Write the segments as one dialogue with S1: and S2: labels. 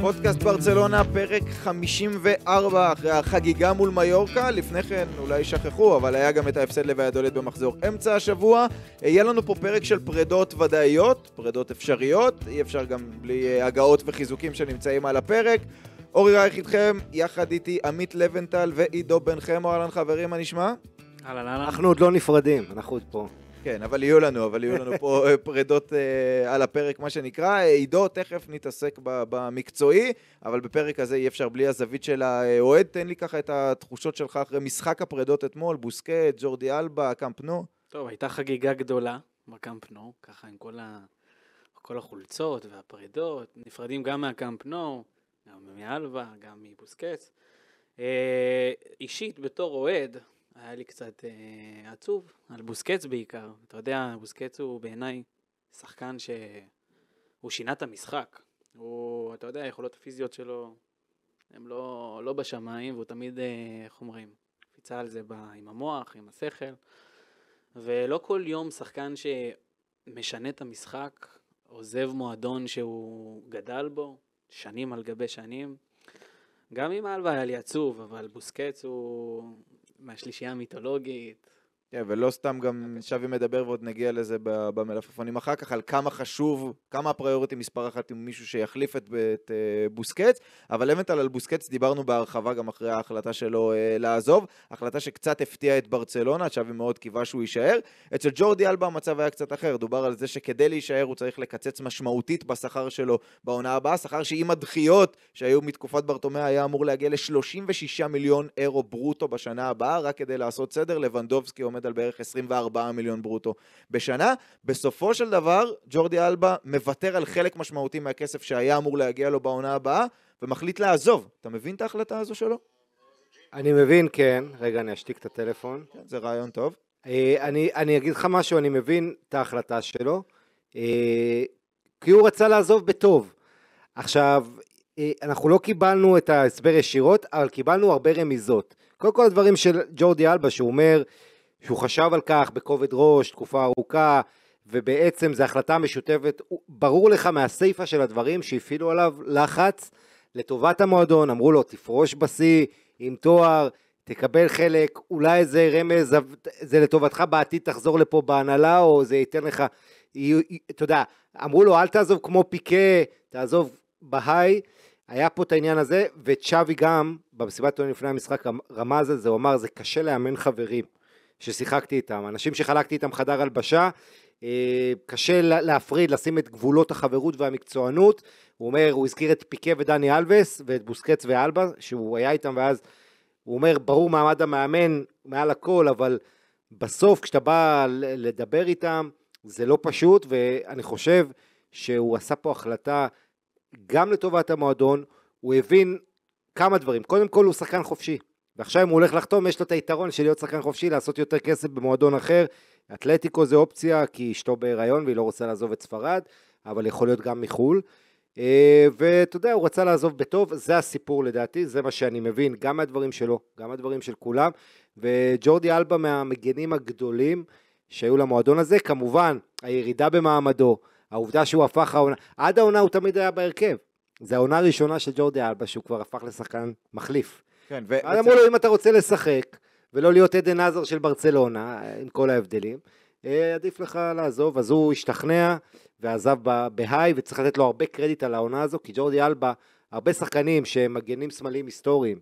S1: פודקאסט ברצלונה, פרק 54, אחרי החגיגה מול מיורקה. לפני כן, אולי שכחו, אבל היה גם את ההפסד לוועדולד במחזור אמצע השבוע. יהיה לנו פה פרק של פרדות ודאיות, פרדות אפשריות, אי אפשר גם בלי אה, הגעות וחיזוקים שנמצאים על הפרק. אורי רייך איתכם, יחד איתי עמית לבנטל ועידו בן חמו. אהלן חברים, מה נשמע? אהלן, אהלן. אנחנו עוד
S2: לא נפרדים, אנחנו
S1: עוד פה. כן, אבל יהיו לנו, אבל יהיו לנו פה אה, פרדות uh, על הפרק, מה שנקרא. עידו, תכף נתעסק במקצועי, אבל בפרק הזה אי אפשר בלי הזווית של האוהד. תן לי ככה את התחושות שלך אחרי משחק הפרדות אתמול, בוסקט, ג'ורדי אלבה, קאמפ נו. טוב, הייתה
S3: חגיגה גדולה בקאמפ נו, ככה עם כל, ה... כל החולצות והפרדות, נפרדים גם מהקאמפ נו, גם מאלבה, גם מבוסקט. אה, אישית, בתור אוהד, היה לי קצת אה, עצוב, על בוסקץ בעיקר. אתה יודע, בוסקץ הוא בעיניי שחקן שהוא שינה את המשחק. הוא, אתה יודע, היכולות הפיזיות שלו הן לא, לא בשמיים, והוא תמיד, אה, איך אומרים, קפיצה על זה ב, עם המוח, עם השכל. ולא כל יום שחקן שמשנה את המשחק, עוזב מועדון שהוא גדל בו, שנים על גבי שנים. גם אם אלווה היה לי עצוב, אבל בוסקץ הוא מהשלישייה המיתולוגית,
S1: כן, ולא סתם גם שווי אוקיי. מדבר ועוד נגיע לזה במלפפונים אחר כך, על כמה חשוב, כמה הפריוריטי מספר אחת עם מישהו שיחליף את, את אה, בוסקץ, אבל אבנטל על בוסקץ דיברנו בהרחבה גם אחרי ההחלטה שלו אה, לעזוב, החלטה שקצת הפתיעה את ברצלונה, שווי מאוד קיווה שהוא יישאר. אצל ג'ורדי אלבה המצב היה קצת אחר, דובר על זה שכדי להישאר הוא צריך לקצץ משמעותית בשכר שלו בעונה הבאה, שכר שעם הדחיות שהיו מתקופת ברטומיה היה אמור להגיע ל-36 מיליון אירו ברוטו בשנה הבאה, רק כדי לעשות סדר, עומד על בערך 24 מיליון ברוטו בשנה. בסופו של דבר, ג'ורדי אלבה מוותר על חלק משמעותי מהכסף שהיה אמור להגיע לו בעונה הבאה, ומחליט לעזוב. אתה מבין את ההחלטה הזו שלו? אני מבין, כן. רגע, אני אשתיק את הטלפון. כן, זה רעיון טוב. אה, אני,
S2: אני אגיד לך משהו, אני מבין את ההחלטה שלו, אה, כי הוא רצה לעזוב בטוב. עכשיו, אה, אנחנו לא קיבלנו את ההסבר ישירות, אבל קיבלנו הרבה רמיזות. קודם כל הדברים של ג'ורדי אלבה, שהוא אומר, שהוא חשב על כך בכובד ראש, תקופה ארוכה, ובעצם זו החלטה משותפת, ברור לך מהסיפה של הדברים שהפעילו עליו לחץ לטובת המועדון, אמרו לו תפרוש בשיא עם תואר, תקבל חלק, אולי איזה רמז, זה לטובתך בעתיד תחזור לפה בהנהלה, או זה ייתן לך, אתה יודע, אמרו לו אל תעזוב כמו פיקה, תעזוב בהיי, היה פה את העניין הזה, וצ'אבי גם, במסיבת עיתונאים לפני המשחק רמז על זה, הוא אמר זה קשה לאמן חברים. ששיחקתי איתם, אנשים שחלקתי איתם חדר הלבשה, אה, קשה להפריד, לשים את גבולות החברות והמקצוענות. הוא אומר, הוא הזכיר את פיקה ודני אלבס ואת בוסקץ ואלבה, שהוא היה איתם, ואז הוא אומר, ברור מעמד המאמן מעל הכל, אבל בסוף כשאתה בא לדבר איתם, זה לא פשוט, ואני חושב שהוא עשה פה החלטה גם לטובת המועדון, הוא הבין כמה דברים. קודם כל, הוא שחקן חופשי. ועכשיו אם הוא הולך לחתום, יש לו את היתרון של להיות שחקן חופשי, לעשות יותר כסף במועדון אחר. אתלטיקו זה אופציה, כי אשתו בהיריון והיא לא רוצה לעזוב את ספרד, אבל יכול להיות גם מחו"ל. אה, ואתה יודע, הוא רצה לעזוב בטוב, זה הסיפור לדעתי, זה מה שאני מבין, גם מהדברים שלו, גם מהדברים של כולם. וג'ורדי אלבה מהמגנים הגדולים שהיו למועדון הזה, כמובן, הירידה במעמדו, העובדה שהוא הפך העונה, עד העונה הוא תמיד היה בהרכב. זו העונה הראשונה של ג'ורדי אלבה שהוא כבר הפך לשחקן מחליף.
S1: כן, ו... אז אמרו
S2: לו, אם אתה רוצה לשחק, ולא להיות עדן עזר של ברצלונה, עם כל ההבדלים, אה, עדיף לך לעזוב. אז הוא השתכנע ועזב בהיי, וצריך לתת לו הרבה קרדיט על העונה הזו, כי ג'ורדי אלבה, הרבה שחקנים שהם מגנים סמלים היסטוריים,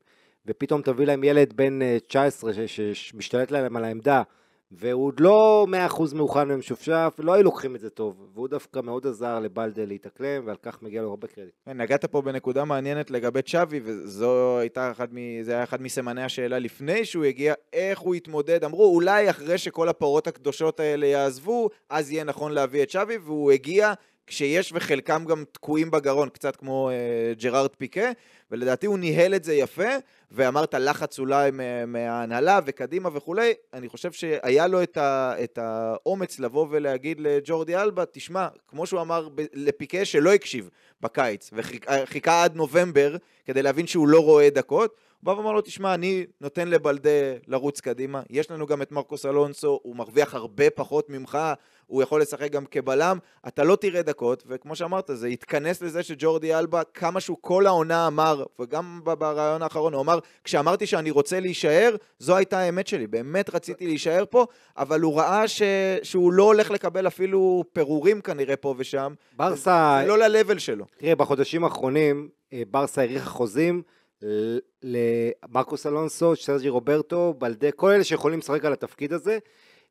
S2: ופתאום תביא להם ילד בן 19 אה, שמשתלט להם על העמדה, והוא עוד לא מאה אחוז מאוחן ומשופשף, לא היו לוקחים את זה טוב, והוא דווקא מאוד עזר לבלדה להתאקלם, ועל
S1: כך מגיע לו הרבה קרדיט. כן, נגעת פה בנקודה מעניינת לגבי צ'אבי, וזו הייתה אחת, מ... זה היה אחד מסימני השאלה לפני שהוא הגיע, איך הוא התמודד, אמרו, אולי אחרי שכל הפרות הקדושות האלה יעזבו, אז יהיה נכון להביא את צ'אבי, והוא הגיע כשיש וחלקם גם תקועים בגרון, קצת כמו אה, ג'רארד פיקה, ולדעתי הוא ניהל את זה יפה, ואמרת לחץ אולי מההנהלה וקדימה וכולי, אני חושב שהיה לו את, ה, את האומץ לבוא ולהגיד לג'ורדי אלבה, תשמע, כמו שהוא אמר ב, לפיקה שלא הקשיב בקיץ, וחיכה עד נובמבר כדי להבין שהוא לא רואה דקות, הוא בא ואמר לו, תשמע, אני נותן לבלדה לרוץ קדימה, יש לנו גם את מרקוס אלונסו, הוא מרוויח הרבה פחות ממך, הוא יכול לשחק גם כבלם, אתה לא תראה דקות, וכמו שאמרת, זה התכנס לזה שג'ורדי אלבה, כמה שהוא כל העונה אמר, וגם ברעיון האחרון הוא אמר, כשאמרתי שאני רוצה להישאר, זו הייתה האמת שלי, באמת רציתי להישאר פה, אבל הוא ראה ש... שהוא לא הולך לקבל אפילו פירורים כנראה פה ושם. ברסה... לא ל
S2: שלו. תראה, בחודשים האחרונים אה, ברסה האריכה חוזים. למרקוס אלונסו, סרג'י רוברטו, בלדה, כל אלה שיכולים לשחק על התפקיד הזה,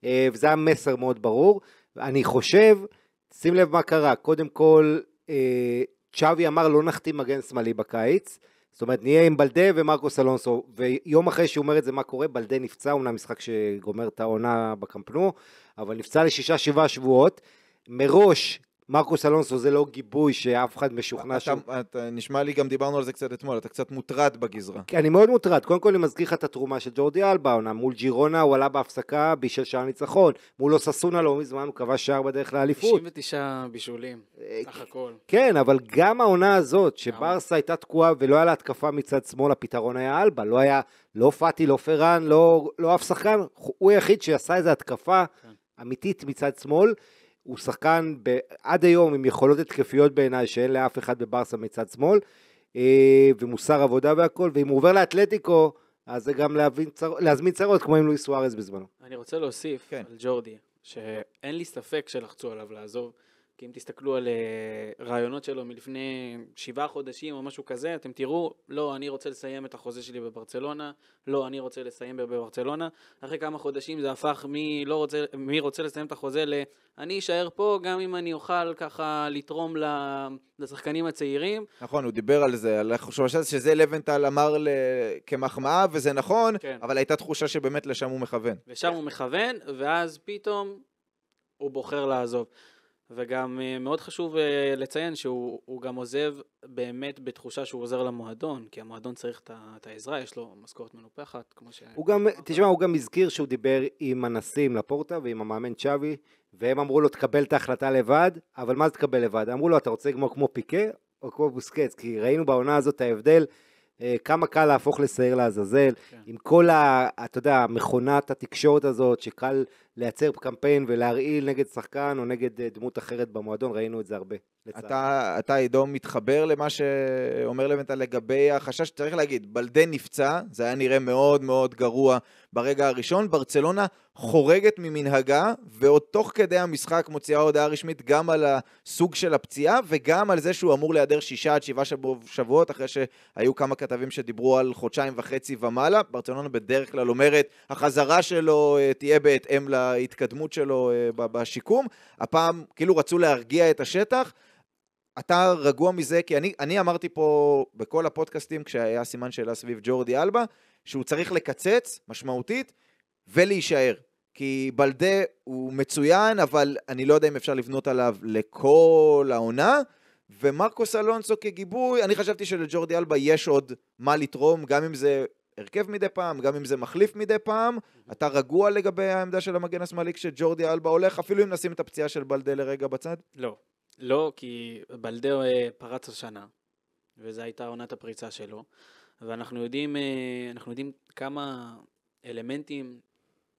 S2: אה, וזה היה מסר מאוד ברור. אני חושב, שים לב מה קרה, קודם כל, אה, צ'אבי אמר לא נחתים מגן שמאלי בקיץ, זאת אומרת נהיה עם בלדה ומרקוס אלונסו, ויום אחרי שהוא אומר את זה מה קורה, בלדה נפצע, אומנם משחק שגומר את העונה בקמפנו, אבל נפצע לשישה שבעה שבועות, מראש מרקוס אלונסו זה לא גיבוי שאף אחד משוכנע ש... אתה,
S1: אתה, נשמע לי, גם דיברנו על זה קצת אתמול, אתה קצת מוטרד בגזרה.
S2: אני מאוד מוטרד. קודם כל, אני מזכיר לך את התרומה של ג'ורדי אלבאונה. מול ג'ירונה הוא עלה בהפסקה, בשל שער ניצחון. מול אוססונה לא מזמן הוא כבש שער בדרך לאליפות.
S3: 99 בישולים, סך הכל.
S2: כן, אבל גם העונה הזאת, שברסה הייתה תקועה ולא היה לה התקפה מצד שמאל, הפתרון היה אלבא. לא היה, לא פאטי, לא פראן, לא, לא אף שחקן. הוא היחיד שעשה איזו התקפה כן. אמיתית מצד שמאל. הוא שחקן ב, עד היום עם יכולות התקפיות בעיניי שאין לאף אחד בברסה מצד שמאל, אה, ומוסר עבודה והכל, ואם הוא עובר לאתלטיקו, אז זה גם צר... להזמין צרות, כמו עם לואיס סוארז בזמנו.
S3: אני רוצה להוסיף כן. על ג'ורדי, שאין לי ספק שלחצו עליו לעזוב. כי אם תסתכלו על אה, רעיונות שלו מלפני שבעה חודשים או משהו כזה, אתם תראו, לא, אני רוצה לסיים את החוזה שלי בברצלונה, לא, אני רוצה לסיים בברצלונה. אחרי כמה חודשים זה הפך מי, לא רוצה, מי רוצה לסיים את החוזה ל... אני אשאר פה גם אם אני אוכל ככה לתרום לשחקנים הצעירים.
S1: נכון, הוא דיבר על זה, על חושב שזה לבנטל אמר ל... כמחמאה, וזה נכון, כן. אבל הייתה תחושה שבאמת לשם הוא מכוון.
S3: לשם הוא מכוון, ואז פתאום הוא בוחר לעזוב. וגם אה, מאוד חשוב אה, לציין שהוא גם עוזב באמת בתחושה שהוא עוזר למועדון, כי המועדון צריך את העזרה, יש לו משכורת מנופחת, כמו ש... הוא
S2: גם, תשמע, הוא גם הזכיר שהוא דיבר עם הנשיא לפורטה ועם המאמן צ'אבי, והם אמרו לו, תקבל את ההחלטה לבד, אבל מה זה תקבל לבד? אמרו לו, אתה רוצה לגמור כמו פיקה או כמו בוסקץ? כי ראינו בעונה הזאת ההבדל אה, כמה קל להפוך לשעיר לעזאזל, כן. עם כל ה... אתה יודע, מכונת התקשורת הזאת, שקל לייצר קמפיין
S1: ולהרעיל נגד שחקן או נגד אה, דמות אחרת במועדון, ראינו את זה הרבה. לצערי. אתה, אתה עידו, מתחבר למה שאומר לבנטל לגבי החשש, שצריך להגיד, בלדן נפצע, זה היה נראה מאוד מאוד גרוע ברגע הראשון, ברצלונה חורגת ממנהגה, ועוד תוך כדי המשחק מוציאה הודעה רשמית גם על הסוג של הפציעה, וגם על זה שהוא אמור להיעדר שישה עד שבעה שבועות, אחרי שהיו כמה כתבים שדיברו על חודשיים וחצי ומעלה. ברצלונה בדרך כלל אומרת, החזרה שלו אה, תהיה בהתאם להתקדמות שלו אה, בשיקום. הפעם כאילו רצו להרגיע את השטח. אתה רגוע מזה, כי אני, אני אמרתי פה בכל הפודקאסטים, כשהיה סימן שאלה סביב ג'ורדי אלבה, שהוא צריך לקצץ משמעותית ולהישאר. כי בלדה הוא מצוין, אבל אני לא יודע אם אפשר לבנות עליו לכל העונה. ומרקוס אלונסו כגיבוי, אני חשבתי שלג'ורדי אלבה יש עוד מה לתרום, גם אם זה הרכב מדי פעם, גם אם זה מחליף מדי פעם. אתה רגוע לגבי העמדה של המגן השמאלי כשג'ורדי אלבה הולך, אפילו אם נשים את הפציעה של בלדה לרגע בצד?
S3: לא. לא, כי בלדאו אה, פרץ השנה, וזו הייתה עונת הפריצה שלו, ואנחנו יודעים, אה, יודעים כמה אלמנטים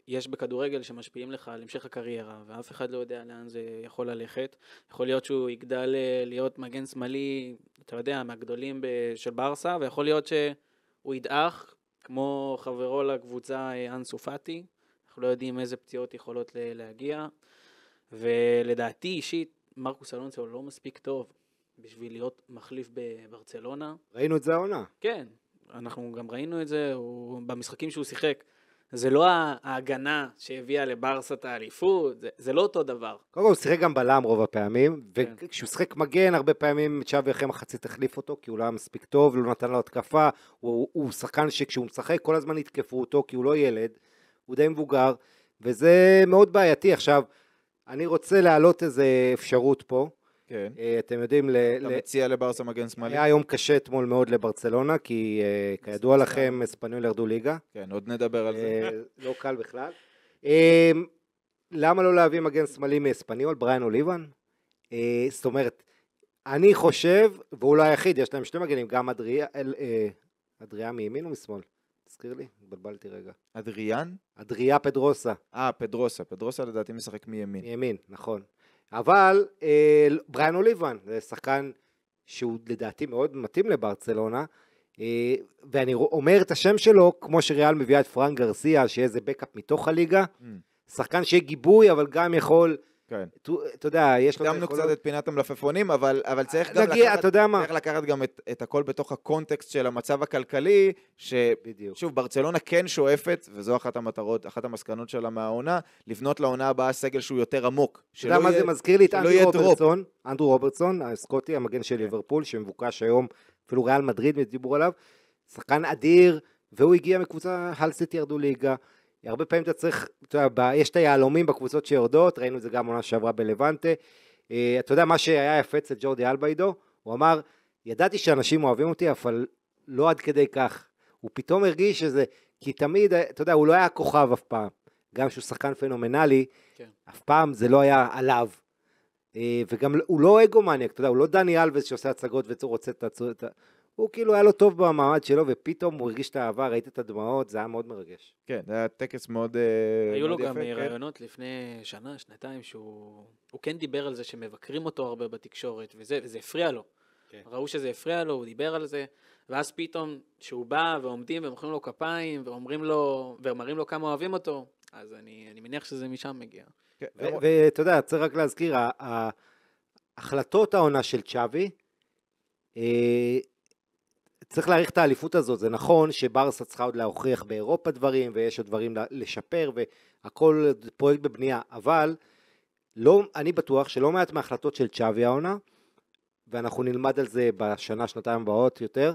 S3: יש בכדורגל שמשפיעים לך על המשך הקריירה, ואף אחד לא יודע לאן זה יכול ללכת. יכול להיות שהוא יגדל אה, להיות מגן שמאלי, אתה יודע, מהגדולים של ברסה, ויכול להיות שהוא ידעך, כמו חברו לקבוצה אנסו פאטי, אנחנו לא יודעים איזה פציעות יכולות להגיע, ולדעתי אישית, מרקוס אלונסו לא מספיק טוב בשביל להיות מחליף בברצלונה.
S2: ראינו את זה העונה.
S3: כן, אנחנו גם ראינו את זה, הוא, במשחקים שהוא שיחק. זה לא ההגנה שהביאה לברסה את האליפות, זה, זה לא אותו דבר.
S2: קודם כל הוא שיחק גם בלם רוב הפעמים, כן. וכשהוא שיחק מגן הרבה פעמים צ'אבי אחרי מחצית החליף אותו כי הוא לא היה מספיק טוב, לא נתן לו התקפה, הוא, הוא שחקן שכשהוא משחק כל הזמן יתקפו אותו כי הוא לא ילד, הוא די מבוגר, וזה מאוד בעייתי. עכשיו, אני רוצה להעלות איזה אפשרות פה. כן. אה, אתם יודעים... אתה ל...
S1: מציע לברסה מגן שמאלי? היה יום
S2: קשה אתמול מאוד לברצלונה, כי אה, כידוע לכם, אספניול ירדו ליגה.
S1: כן, עוד נדבר על זה. אה, לא קל בכלל.
S2: אמ, למה לא להביא מגן שמאלי מאספניול, בריאן אוליבן? זאת אומרת, אני חושב, והוא לא היחיד, יש להם שני מגנים, גם אדריה, אדריה מימין או משמאל? תזכיר לי, התבלבלתי רגע.
S1: אדריאן?
S2: אדריה פדרוסה. אה, פדרוסה. פדרוסה לדעתי משחק מימין. מימין, נכון. אבל אה, בריאן אוליבן, זה שחקן שהוא לדעתי מאוד מתאים לברצלונה, אה, ואני אומר את השם שלו, כמו שריאל מביאה את פרנק גרסיה, שיהיה איזה בקאפ מתוך הליגה, mm. שחקן שיהיה גיבוי, אבל
S1: גם יכול... כן. אתה יודע, יש... הקדמנו קצת את פינת המלפפונים, אבל, אבל אה, צריך לא, גם נגיע, לקחת, אתה יודע מה? צריך לקחת גם את, את הכל בתוך הקונטקסט של המצב הכלכלי, ש... בדיוק. שוב, ברצלונה כן שואפת, וזו אחת המטרות, אחת המסקנות שלה מהעונה, לבנות לעונה הבאה סגל שהוא יותר עמוק. אתה יודע מה זה מזכיר לי את אנדרו רוברטסון, אנדרו רוברטסון,
S2: הסקוטי, המגן של כן. ליברפול, שמבוקש היום, אפילו ריאל מדריד דיברו עליו, שחקן אדיר, והוא הגיע מקבוצה, הלסט ירדו ליגה. הרבה פעמים אתה צריך, אתה יודע, ב, יש את היהלומים בקבוצות שיורדות, ראינו את זה גם עונה שעברה בלבנטה. Uh, אה, אתה יודע, מה שהיה יפה אצל ג'ורדי אלביידו, הוא אמר, ידעתי שאנשים אוהבים אותי, אבל לא עד כדי כך. הוא פתאום הרגיש שזה, כי תמיד, אתה יודע, הוא לא היה כוכב אף פעם. גם שהוא שחקן פנומנלי, כן. אף פעם זה לא היה עליו. Uh, וגם הוא לא אגומניאק, אתה יודע, הוא לא דני אלווס שעושה הצגות ורוצה את ה... הוא כאילו היה לו טוב במעמד שלו, ופתאום הוא הרגיש את האהבה, ראית את הדמעות, זה היה מאוד מרגש. כן, זה היה טקס מאוד יפה. אה, היו לו גם אה, כן.
S3: רעיונות לפני שנה, שנתיים, שהוא כן דיבר על זה שמבקרים אותו הרבה בתקשורת, וזה, הפריע לו. כן. ראו שזה הפריע לו, הוא דיבר על זה, ואז פתאום, כשהוא בא ועומדים ומוחאים לו כפיים, ואומרים לו, ומראים לו כמה אוהבים אותו, אז אני, מניח שזה משם מגיע. כן,
S2: ואתה יודע, צריך רק להזכיר, החלטות העונה של צ'אבי, אה, צריך להעריך את האליפות הזאת, זה נכון שברסה צריכה עוד להוכיח באירופה דברים, ויש עוד דברים לשפר, והכל פרויקט בבנייה, אבל לא, אני בטוח שלא מעט מההחלטות של צ'אבי העונה, ואנחנו נלמד על זה בשנה, שנתיים הבאות יותר,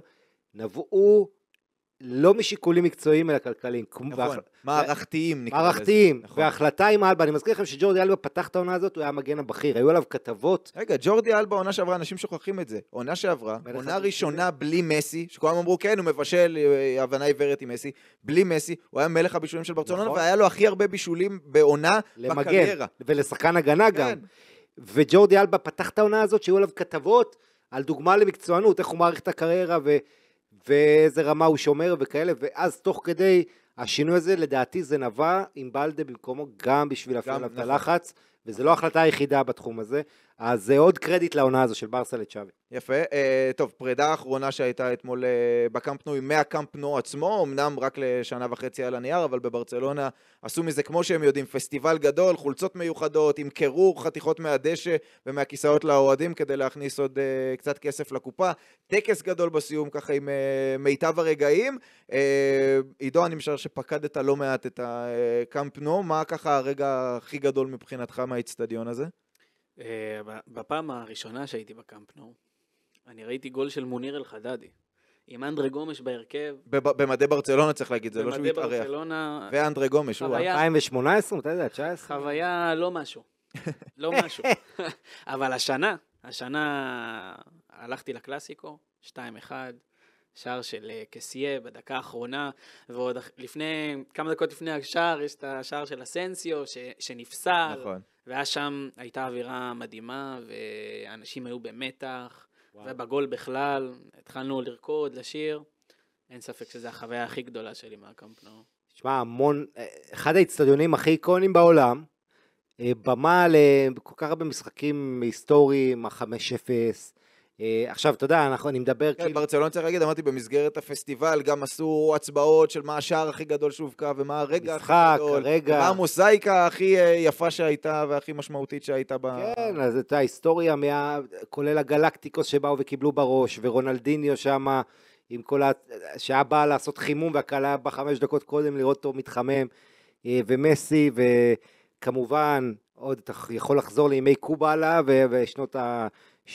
S2: נבעו לא משיקולים מקצועיים אלא כלכליים. נכון, ואח...
S1: מערכתיים נקרא לזה. מערכתיים, נכון.
S2: והחלטה עם אלבה, אני מזכיר לכם שג'ורדי
S1: אלבה פתח את העונה הזאת, הוא היה המגן הבכיר, היו עליו כתבות. רגע, ג'ורדי אלבה עונה שעברה, אנשים שוכחים את זה, עונה שעברה, עונה ראשונה בלי מסי, שכולם אמרו כן, הוא מבשל, אה, הבנה עיוורת עם מסי, בלי מסי, הוא היה מלך הבישולים של ברצלונה, נכון. והיה לו הכי הרבה בישולים בעונה למגן, בקריירה. ולשחקן הגנה כן. גם. וג'ורדי אלבה פתח את העונה הזאת, שהיו עליו כתבות על
S2: דוגמה למקצוענות, איך הוא מעריך את הקריירה, ו... ואיזה רמה הוא שומר וכאלה, ואז תוך כדי השינוי הזה, לדעתי זה נבע עם בלדה במקומו גם בשביל להפעיל עליו את נכון. הלחץ, וזו לא ההחלטה היחידה בתחום הזה, אז זה עוד קרדיט לעונה הזו של ברסה לצ'אבי.
S1: יפה. Uh, טוב, פרידה האחרונה שהייתה אתמול uh, אה, בקמפנו היא מהקמפנו עצמו, אמנם רק לשנה וחצי על הנייר, אבל בברצלונה עשו מזה, כמו שהם יודעים, פסטיבל גדול, חולצות מיוחדות, עם קירור חתיכות מהדשא ומהכיסאות לאוהדים כדי להכניס עוד uh, קצת כסף לקופה. טקס גדול בסיום, ככה עם uh, מיטב הרגעים. אה, עידו, אני משער שפקדת לא מעט את הקמפנו, מה ככה הרגע הכי גדול מבחינתך מהאיצטדיון הזה?
S3: Uh, בפעם הראשונה שהייתי בקמפנו, אני ראיתי גול של מוניר אל-חדדי. עם אנדרי גומש בהרכב.
S1: במדי ברצלונה צריך
S3: להגיד, זה לא שהוא התארח. במדי ברצלונה... ואנדרי גומש, הוא...
S2: 2018, אתה יודע, 19?
S3: חוויה לא משהו. לא משהו. אבל השנה, השנה הלכתי לקלאסיקו, 2-1, שער של אה, קסיה בדקה האחרונה, ועוד לפני, כמה דקות לפני השער, יש את השער של אסנסיו ש, שנפסל. נכון. והיה שם, הייתה אווירה מדהימה, ואנשים היו במתח. ובגול בכלל, התחלנו לרקוד, לשיר. אין ספק שזו החוויה הכי גדולה שלי מהקמפנאו.
S2: תשמע, המון, אה, אחד האיצטדיונים הכי איקונים בעולם, אה, במה לכל כך הרבה משחקים היסטוריים, ה-5-0, אה, עכשיו, אתה יודע, אנחנו, אני מדבר כן,
S1: כאילו... ברצלונה צריך להגיד, אמרתי, במסגרת הפסטיבל גם עשו הצבעות של מה השער הכי גדול שהובקע, ומה הרגע משחק, הכי גדול. הרגע. ומה
S2: המוזאיקה הכי אה, יפה שהייתה והכי משמעותית שהייתה ב... כן, אז את ההיסטוריה, מה... כולל הגלקטיקוס שבאו וקיבלו בראש, ורונלדיניו שמה, עם כל ה... שהיה בא לעשות חימום, והקהל היה בחמש דקות קודם לראות אותו מתחמם, אה, ומסי, וכמובן,
S1: עוד אתה יכול לחזור לימי קובה עליו, ושנות ה... 60-70.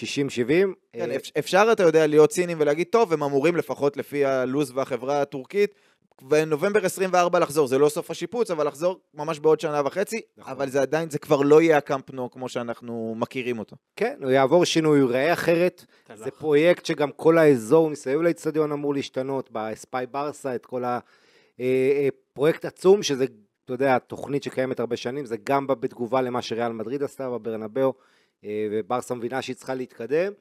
S1: כן, אה, אפשר, אתה יודע, להיות ציניים ולהגיד, טוב, הם אמורים לפחות לפי הלו"ז והחברה הטורקית, בנובמבר 24 לחזור, זה לא סוף השיפוץ, אבל לחזור ממש בעוד שנה וחצי, נכון. אבל זה עדיין, זה כבר לא יהיה הקמפנו כמו שאנחנו מכירים אותו.
S2: כן, הוא יעבור שינוי, הוא ייראה אחרת. תלך. לא זה פרויקט שגם כל האזור מסביב לאצטדיון אמור להשתנות, בספיי ברסה, את כל הפרויקט אה, אה, עצום, שזה, אתה יודע, תוכנית שקיימת הרבה שנים, זה גם בתגובה למה שריאל מדריד עשתה בברנבאו. אה, וברסה מבינה שהיא צריכה להתקדם.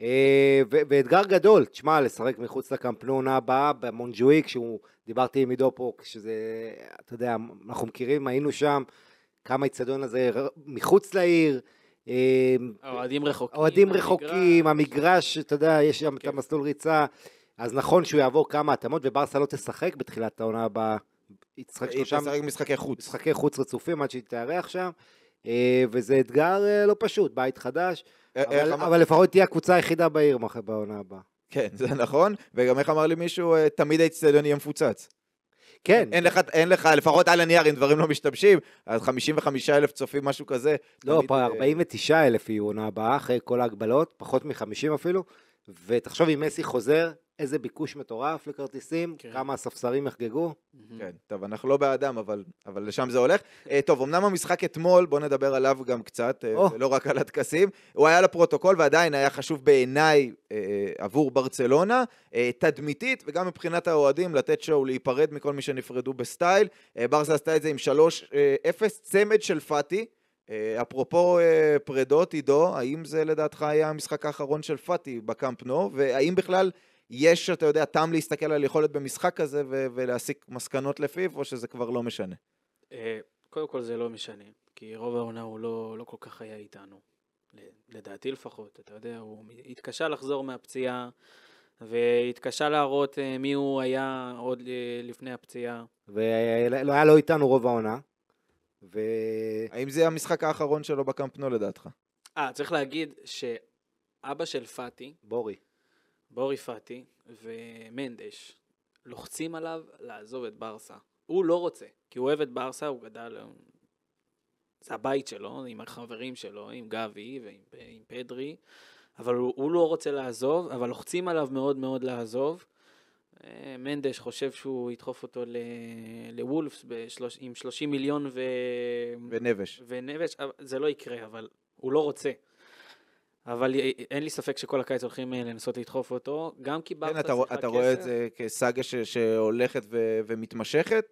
S2: אה, ואתגר גדול, תשמע, לשחק מחוץ לקמפנו עונה הבאה במונג'וויק, שהוא, דיברתי עם עידו פה, כשזה, אתה יודע, אנחנו מכירים, היינו שם, כמה האיצטדיון הזה מחוץ לעיר. אה,
S3: האוהדים רחוקים. האוהדים רחוקים,
S2: המגרש, אתה יודע, יש שם את כן. המסלול ריצה. אז נכון שהוא יעבור כמה התאמות, וברסה לא תשחק בתחילת העונה הבאה. היא תשחק שלושה... היא תשחק משחקי חוץ. משחקי חוץ רצופים עד שהיא תארח שם.
S1: אה, וזה אתגר אה, לא פשוט, בית חדש, אה, אבל, אבל
S2: לפחות תהיה הקבוצה היחידה בעיר
S1: בעונה הבאה. כן, זה נכון, וגם איך אמר לי מישהו, תמיד האצטדיון יהיה מפוצץ. כן. אין לך, אין לך, לפחות על הנייר, אם דברים לא משתמשים, אז 55 אלף צופים, משהו
S2: כזה. לא, פה 49 אלף יהיו עונה הבאה, אחרי כל ההגבלות, פחות מ-50 אפילו, ותחשוב אם מסי חוזר, איזה ביקוש מטורף לכרטיסים, כן. כמה הספסרים יחגגו.
S1: כן, טוב, אנחנו לא באדם, אבל, אבל לשם זה הולך. Uh, טוב, אמנם המשחק אתמול, בואו נדבר עליו גם קצת, oh. uh, לא רק על הטקסים. הוא היה לפרוטוקול ועדיין היה חשוב בעיניי uh, עבור ברצלונה, uh, תדמיתית, וגם מבחינת האוהדים, לתת שואו, להיפרד מכל מי שנפרדו בסטייל. Uh, ברסה עשתה את זה עם 3-0, uh, צמד של פאטי. Uh, אפרופו uh, פרדות, עידו, האם זה לדעתך היה המשחק האחרון של פאטי בקאמפ נו, והאם בכלל יש, אתה יודע, טעם להסתכל על יכולת במשחק כזה ו- ולהסיק מסקנות לפיו, או שזה כבר לא משנה?
S3: אה, קודם כל זה לא משנה, כי רוב העונה הוא לא, לא כל כך היה איתנו, לדעתי לפחות, אתה יודע, הוא התקשה לחזור מהפציעה. והתקשה להראות אה, מי הוא היה עוד אה, לפני הפציעה.
S1: והיה היה לא איתנו רוב העונה. ו... האם זה המשחק האחרון שלו בקמפנו לדעתך?
S3: אה, צריך להגיד שאבא של פאטי... בורי. בורי פאטי ומנדש לוחצים עליו לעזוב את ברסה. הוא לא רוצה, כי הוא אוהב את ברסה, הוא גדל, זה הבית שלו, עם החברים שלו, עם גבי ועם עם פדרי, אבל הוא, הוא לא רוצה לעזוב, אבל לוחצים עליו מאוד מאוד לעזוב. אה, מנדש חושב שהוא ידחוף אותו ל... לוולפס בשלוש... עם 30 מיליון ו... ונבש. ונבש, זה לא יקרה, אבל הוא לא רוצה. אבל אה, אה, אין לי ספק שכל הקיץ הולכים אה, לנסות לדחוף אותו. גם כי ברסה כן, אתה, אתה רואה את זה
S1: כסאגה ש, שהולכת ו, ומתמשכת?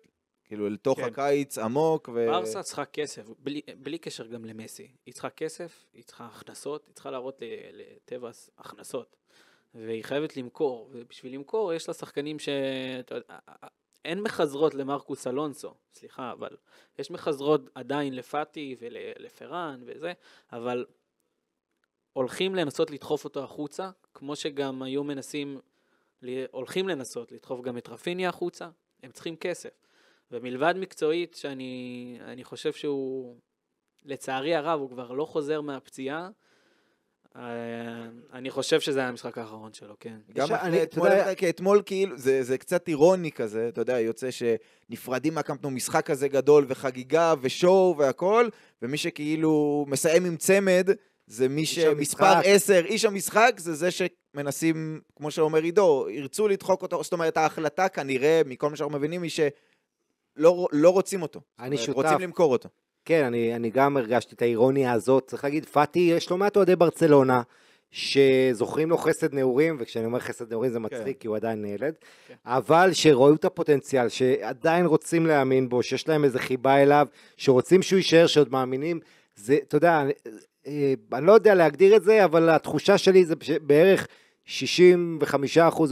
S1: כאילו אל תוך כן. הקיץ עמוק. ו... ברסה
S3: צריכה כסף, בלי, בלי קשר גם למסי. היא צריכה כסף, היא צריכה הכנסות, היא צריכה להראות לטבעס הכנסות. והיא חייבת למכור, ובשביל למכור יש לה שחקנים ש... אין מחזרות למרקוס אלונסו, סליחה, אבל יש מחזרות עדיין לפאטי ולפראן וזה, אבל הולכים לנסות לדחוף אותו החוצה, כמו שגם היו מנסים, הולכים לנסות לדחוף גם את רפיניה החוצה, הם צריכים כסף. ומלבד מקצועית, שאני חושב שהוא, לצערי הרב, הוא כבר לא חוזר מהפציעה, אה, אני חושב שזה היה המשחק האחרון שלו, כן. גם אני, אחרי אתמול,
S1: אוקיי, אתמול כאילו, זה, זה קצת אירוני כזה, אתה יודע, יוצא שנפרדים מהקמפנו משחק כזה גדול וחגיגה ושואו והכול, ומי שכאילו מסיים עם צמד, זה מי שמספר 10, איש המשחק, זה זה שמנסים, כמו שאומר עידו, ירצו לדחוק אותו, זאת אומרת, ההחלטה כנראה, מכל מה שאנחנו מבינים, היא שלא לא רוצים אותו. אני שותף. רוצים
S2: למכור אותו. כן, אני, אני גם הרגשתי את האירוניה הזאת. צריך להגיד, פאטי, יש לו מעט אוהדי ברצלונה, שזוכרים לו חסד נעורים, וכשאני אומר חסד נעורים זה כן. מצחיק, כן. כי הוא עדיין ילד, כן. אבל שרואים את הפוטנציאל, שעדיין רוצים להאמין בו, שיש להם איזה חיבה אליו, שרוצים שהוא יישאר, שעוד מאמינים. זה, אתה יודע, אה, אני לא יודע להגדיר את זה, אבל התחושה שלי זה בערך 65%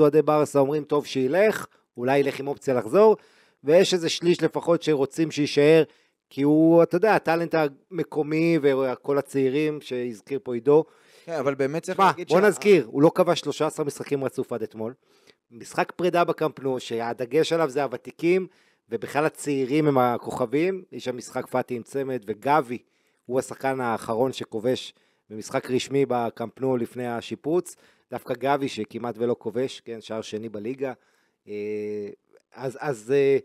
S2: אוהדי ברסה אומרים, טוב שילך, אולי ילך עם אופציה לחזור, ויש איזה שליש לפחות שרוצים שיישאר, כי הוא, אתה יודע, הטאלנט המקומי וכל הצעירים שהזכיר פה עידו. כן, אבל באמת צריך מה, להגיד ש... בוא נזכיר, הוא לא כבש 13 משחקים רצוף עד אתמול. משחק פרידה בקמפנו, שהדגש עליו זה הוותיקים, ובכלל הצעירים הם הכוכבים. יש שם משחק פאטי עם צמד וגבי. הוא השחקן האחרון שכובש במשחק רשמי בקמפנו לפני השיפוץ. דווקא גבי שכמעט ולא כובש, כן, שער שני בליגה. אה, אז, אז, אה,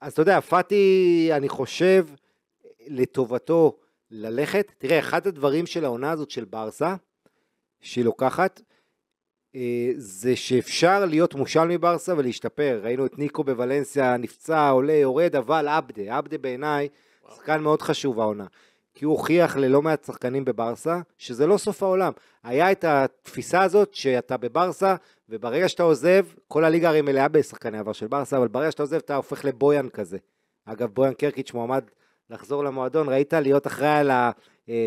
S2: אז אתה יודע, פאטי, אני חושב, לטובתו ללכת. תראה, אחד הדברים של העונה הזאת של ברסה, שהיא לוקחת, אה, זה שאפשר להיות מושל מברסה ולהשתפר. ראינו את ניקו בוולנסיה נפצע, עולה, יורד, אבל עבדה, עבדה בעיניי, שחקן מאוד חשוב העונה. כי הוא הוכיח ללא מעט שחקנים בברסה, שזה לא סוף העולם. היה את התפיסה הזאת שאתה בברסה, וברגע שאתה עוזב, כל הליגה הרי מלאה בשחקני עבר של ברסה, אבל ברגע שאתה עוזב אתה הופך לבויאן כזה. אגב, בויאן קרקיץ' מועמד לחזור למועדון, ראית? להיות אחראי על ה... אה,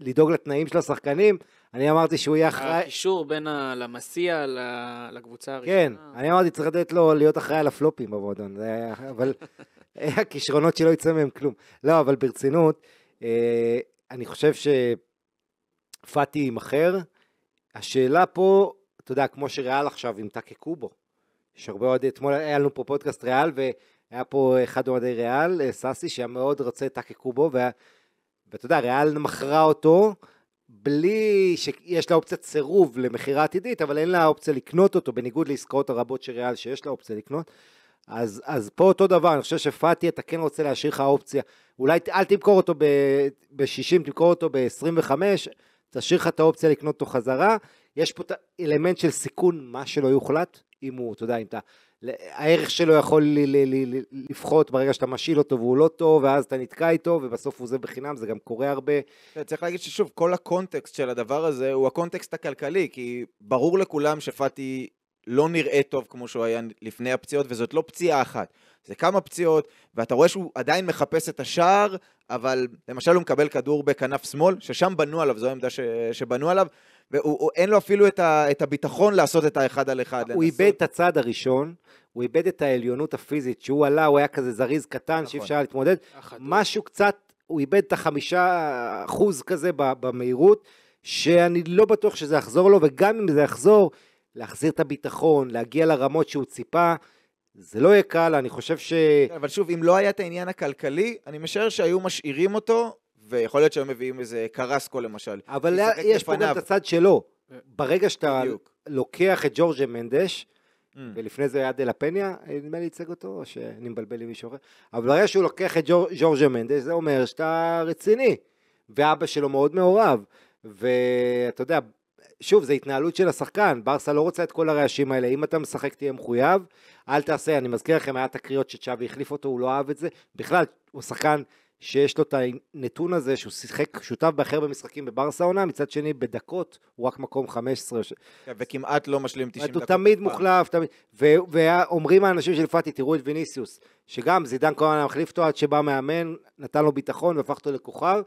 S2: לדאוג לתנאים של השחקנים, אני אמרתי שהוא יהיה אחראי...
S3: הקישור בין ה... למסיע ל... לקבוצה הראשונה. כן,
S2: אני אמרתי צריך לתת לו להיות אחראי על הפלופים במועדון, אבל הכישרונות שלו יצא מהם כלום. לא, אבל ברצינות, אה, אני חושב שפאטי יימכר. השאלה פה, אתה יודע, כמו שריאל עכשיו, עם טאקה קובו, יש הרבה אוהדים, אתמול היה לנו פה פודקאסט ריאל, והיה פה אחד אוהדי ריאל, אה, סאסי, שהיה מאוד רוצה את טאקה קובו, וה... ואתה יודע, ריאל מכרה אותו בלי שיש לה אופציית סירוב למכירה עתידית, אבל אין לה אופציה לקנות אותו, בניגוד לעסקאות הרבות של ריאל שיש לה אופציה לקנות. אז, אז פה אותו דבר, אני חושב שפאטי, אתה כן רוצה להשאיר לך אופציה. אולי אל תמכור אותו ב-60, תמכור אותו ב-25, תשאיר לך את האופציה לקנות אותו חזרה. יש פה אלמנט של סיכון, מה שלא יוחלט, אם הוא, אתה יודע, אם אתה... הערך שלו יכול ל- ל- ל- לפחות ברגע שאתה משאיל אותו והוא לא טוב, ואז אתה נתקע איתו, ובסוף הוא זה בחינם, זה גם
S1: קורה הרבה. כן, צריך להגיד ששוב, כל הקונטקסט של הדבר הזה הוא הקונטקסט הכלכלי, כי ברור לכולם שפאטי לא נראה טוב כמו שהוא היה לפני הפציעות, וזאת לא פציעה אחת, זה כמה פציעות, ואתה רואה שהוא עדיין מחפש את השער, אבל למשל הוא מקבל כדור בכנף שמאל, ששם בנו עליו, זו העמדה ש, שבנו עליו, ואין לו אפילו את, ה, את הביטחון לעשות את האחד על אחד. הוא לנסות. איבד את הצעד הראשון, הוא איבד את העליונות
S2: הפיזית, שהוא עלה, הוא היה כזה זריז קטן, נכון. שאי אפשר להתמודד, אחת. משהו קצת, הוא איבד את החמישה אחוז כזה במהירות, שאני לא בטוח שזה יחזור לו, וגם אם זה יחזור, להחזיר את הביטחון, להגיע לרמות שהוא ציפה, זה לא יהיה קל,
S1: אני חושב ש... כן, אבל שוב, אם לא היה את העניין הכלכלי, אני משער שהיו משאירים אותו, ויכול להיות שהיו מביאים איזה קרסקו למשל. אבל יש לפניו. פה גם את הצד שלו. אה. ברגע שאתה
S2: בדיוק. לוקח את ג'ורג'ה מנדש, mm. ולפני זה היה דה פניה, אה, נדמה לי ייצג אותו, או שאני מבלבל עם מישהו אחר, אבל ברגע שהוא לוקח את ג'ור, ג'ורג'ה מנדש, זה אומר שאתה רציני, ואבא שלו מאוד מעורב, ואתה יודע, שוב, זו התנהלות של השחקן, ברסה לא רוצה את כל הרעשים האלה, אם אתה משחק תהיה מחויב, אל תעשה, אני מזכיר לכם, היה תקריות שצ'אבי החליף אותו, הוא לא אהב את זה, בכלל, הוא שחקן שיש לו את הנתון הזה, שהוא שיחק שותף באחר במשחקים בברסה עונה, מצד שני, בדקות הוא רק מקום 15.
S1: כן, וכמעט לא משלים 90 דקות. הוא תמיד מוחלף,
S2: תמיד, ואומרים האנשים של פאטי, תראו את ויניסיוס, שגם זידן כהן היה מחליף אותו עד שבא מאמן, נתן לו ביטחון והפך אותו לכוכב,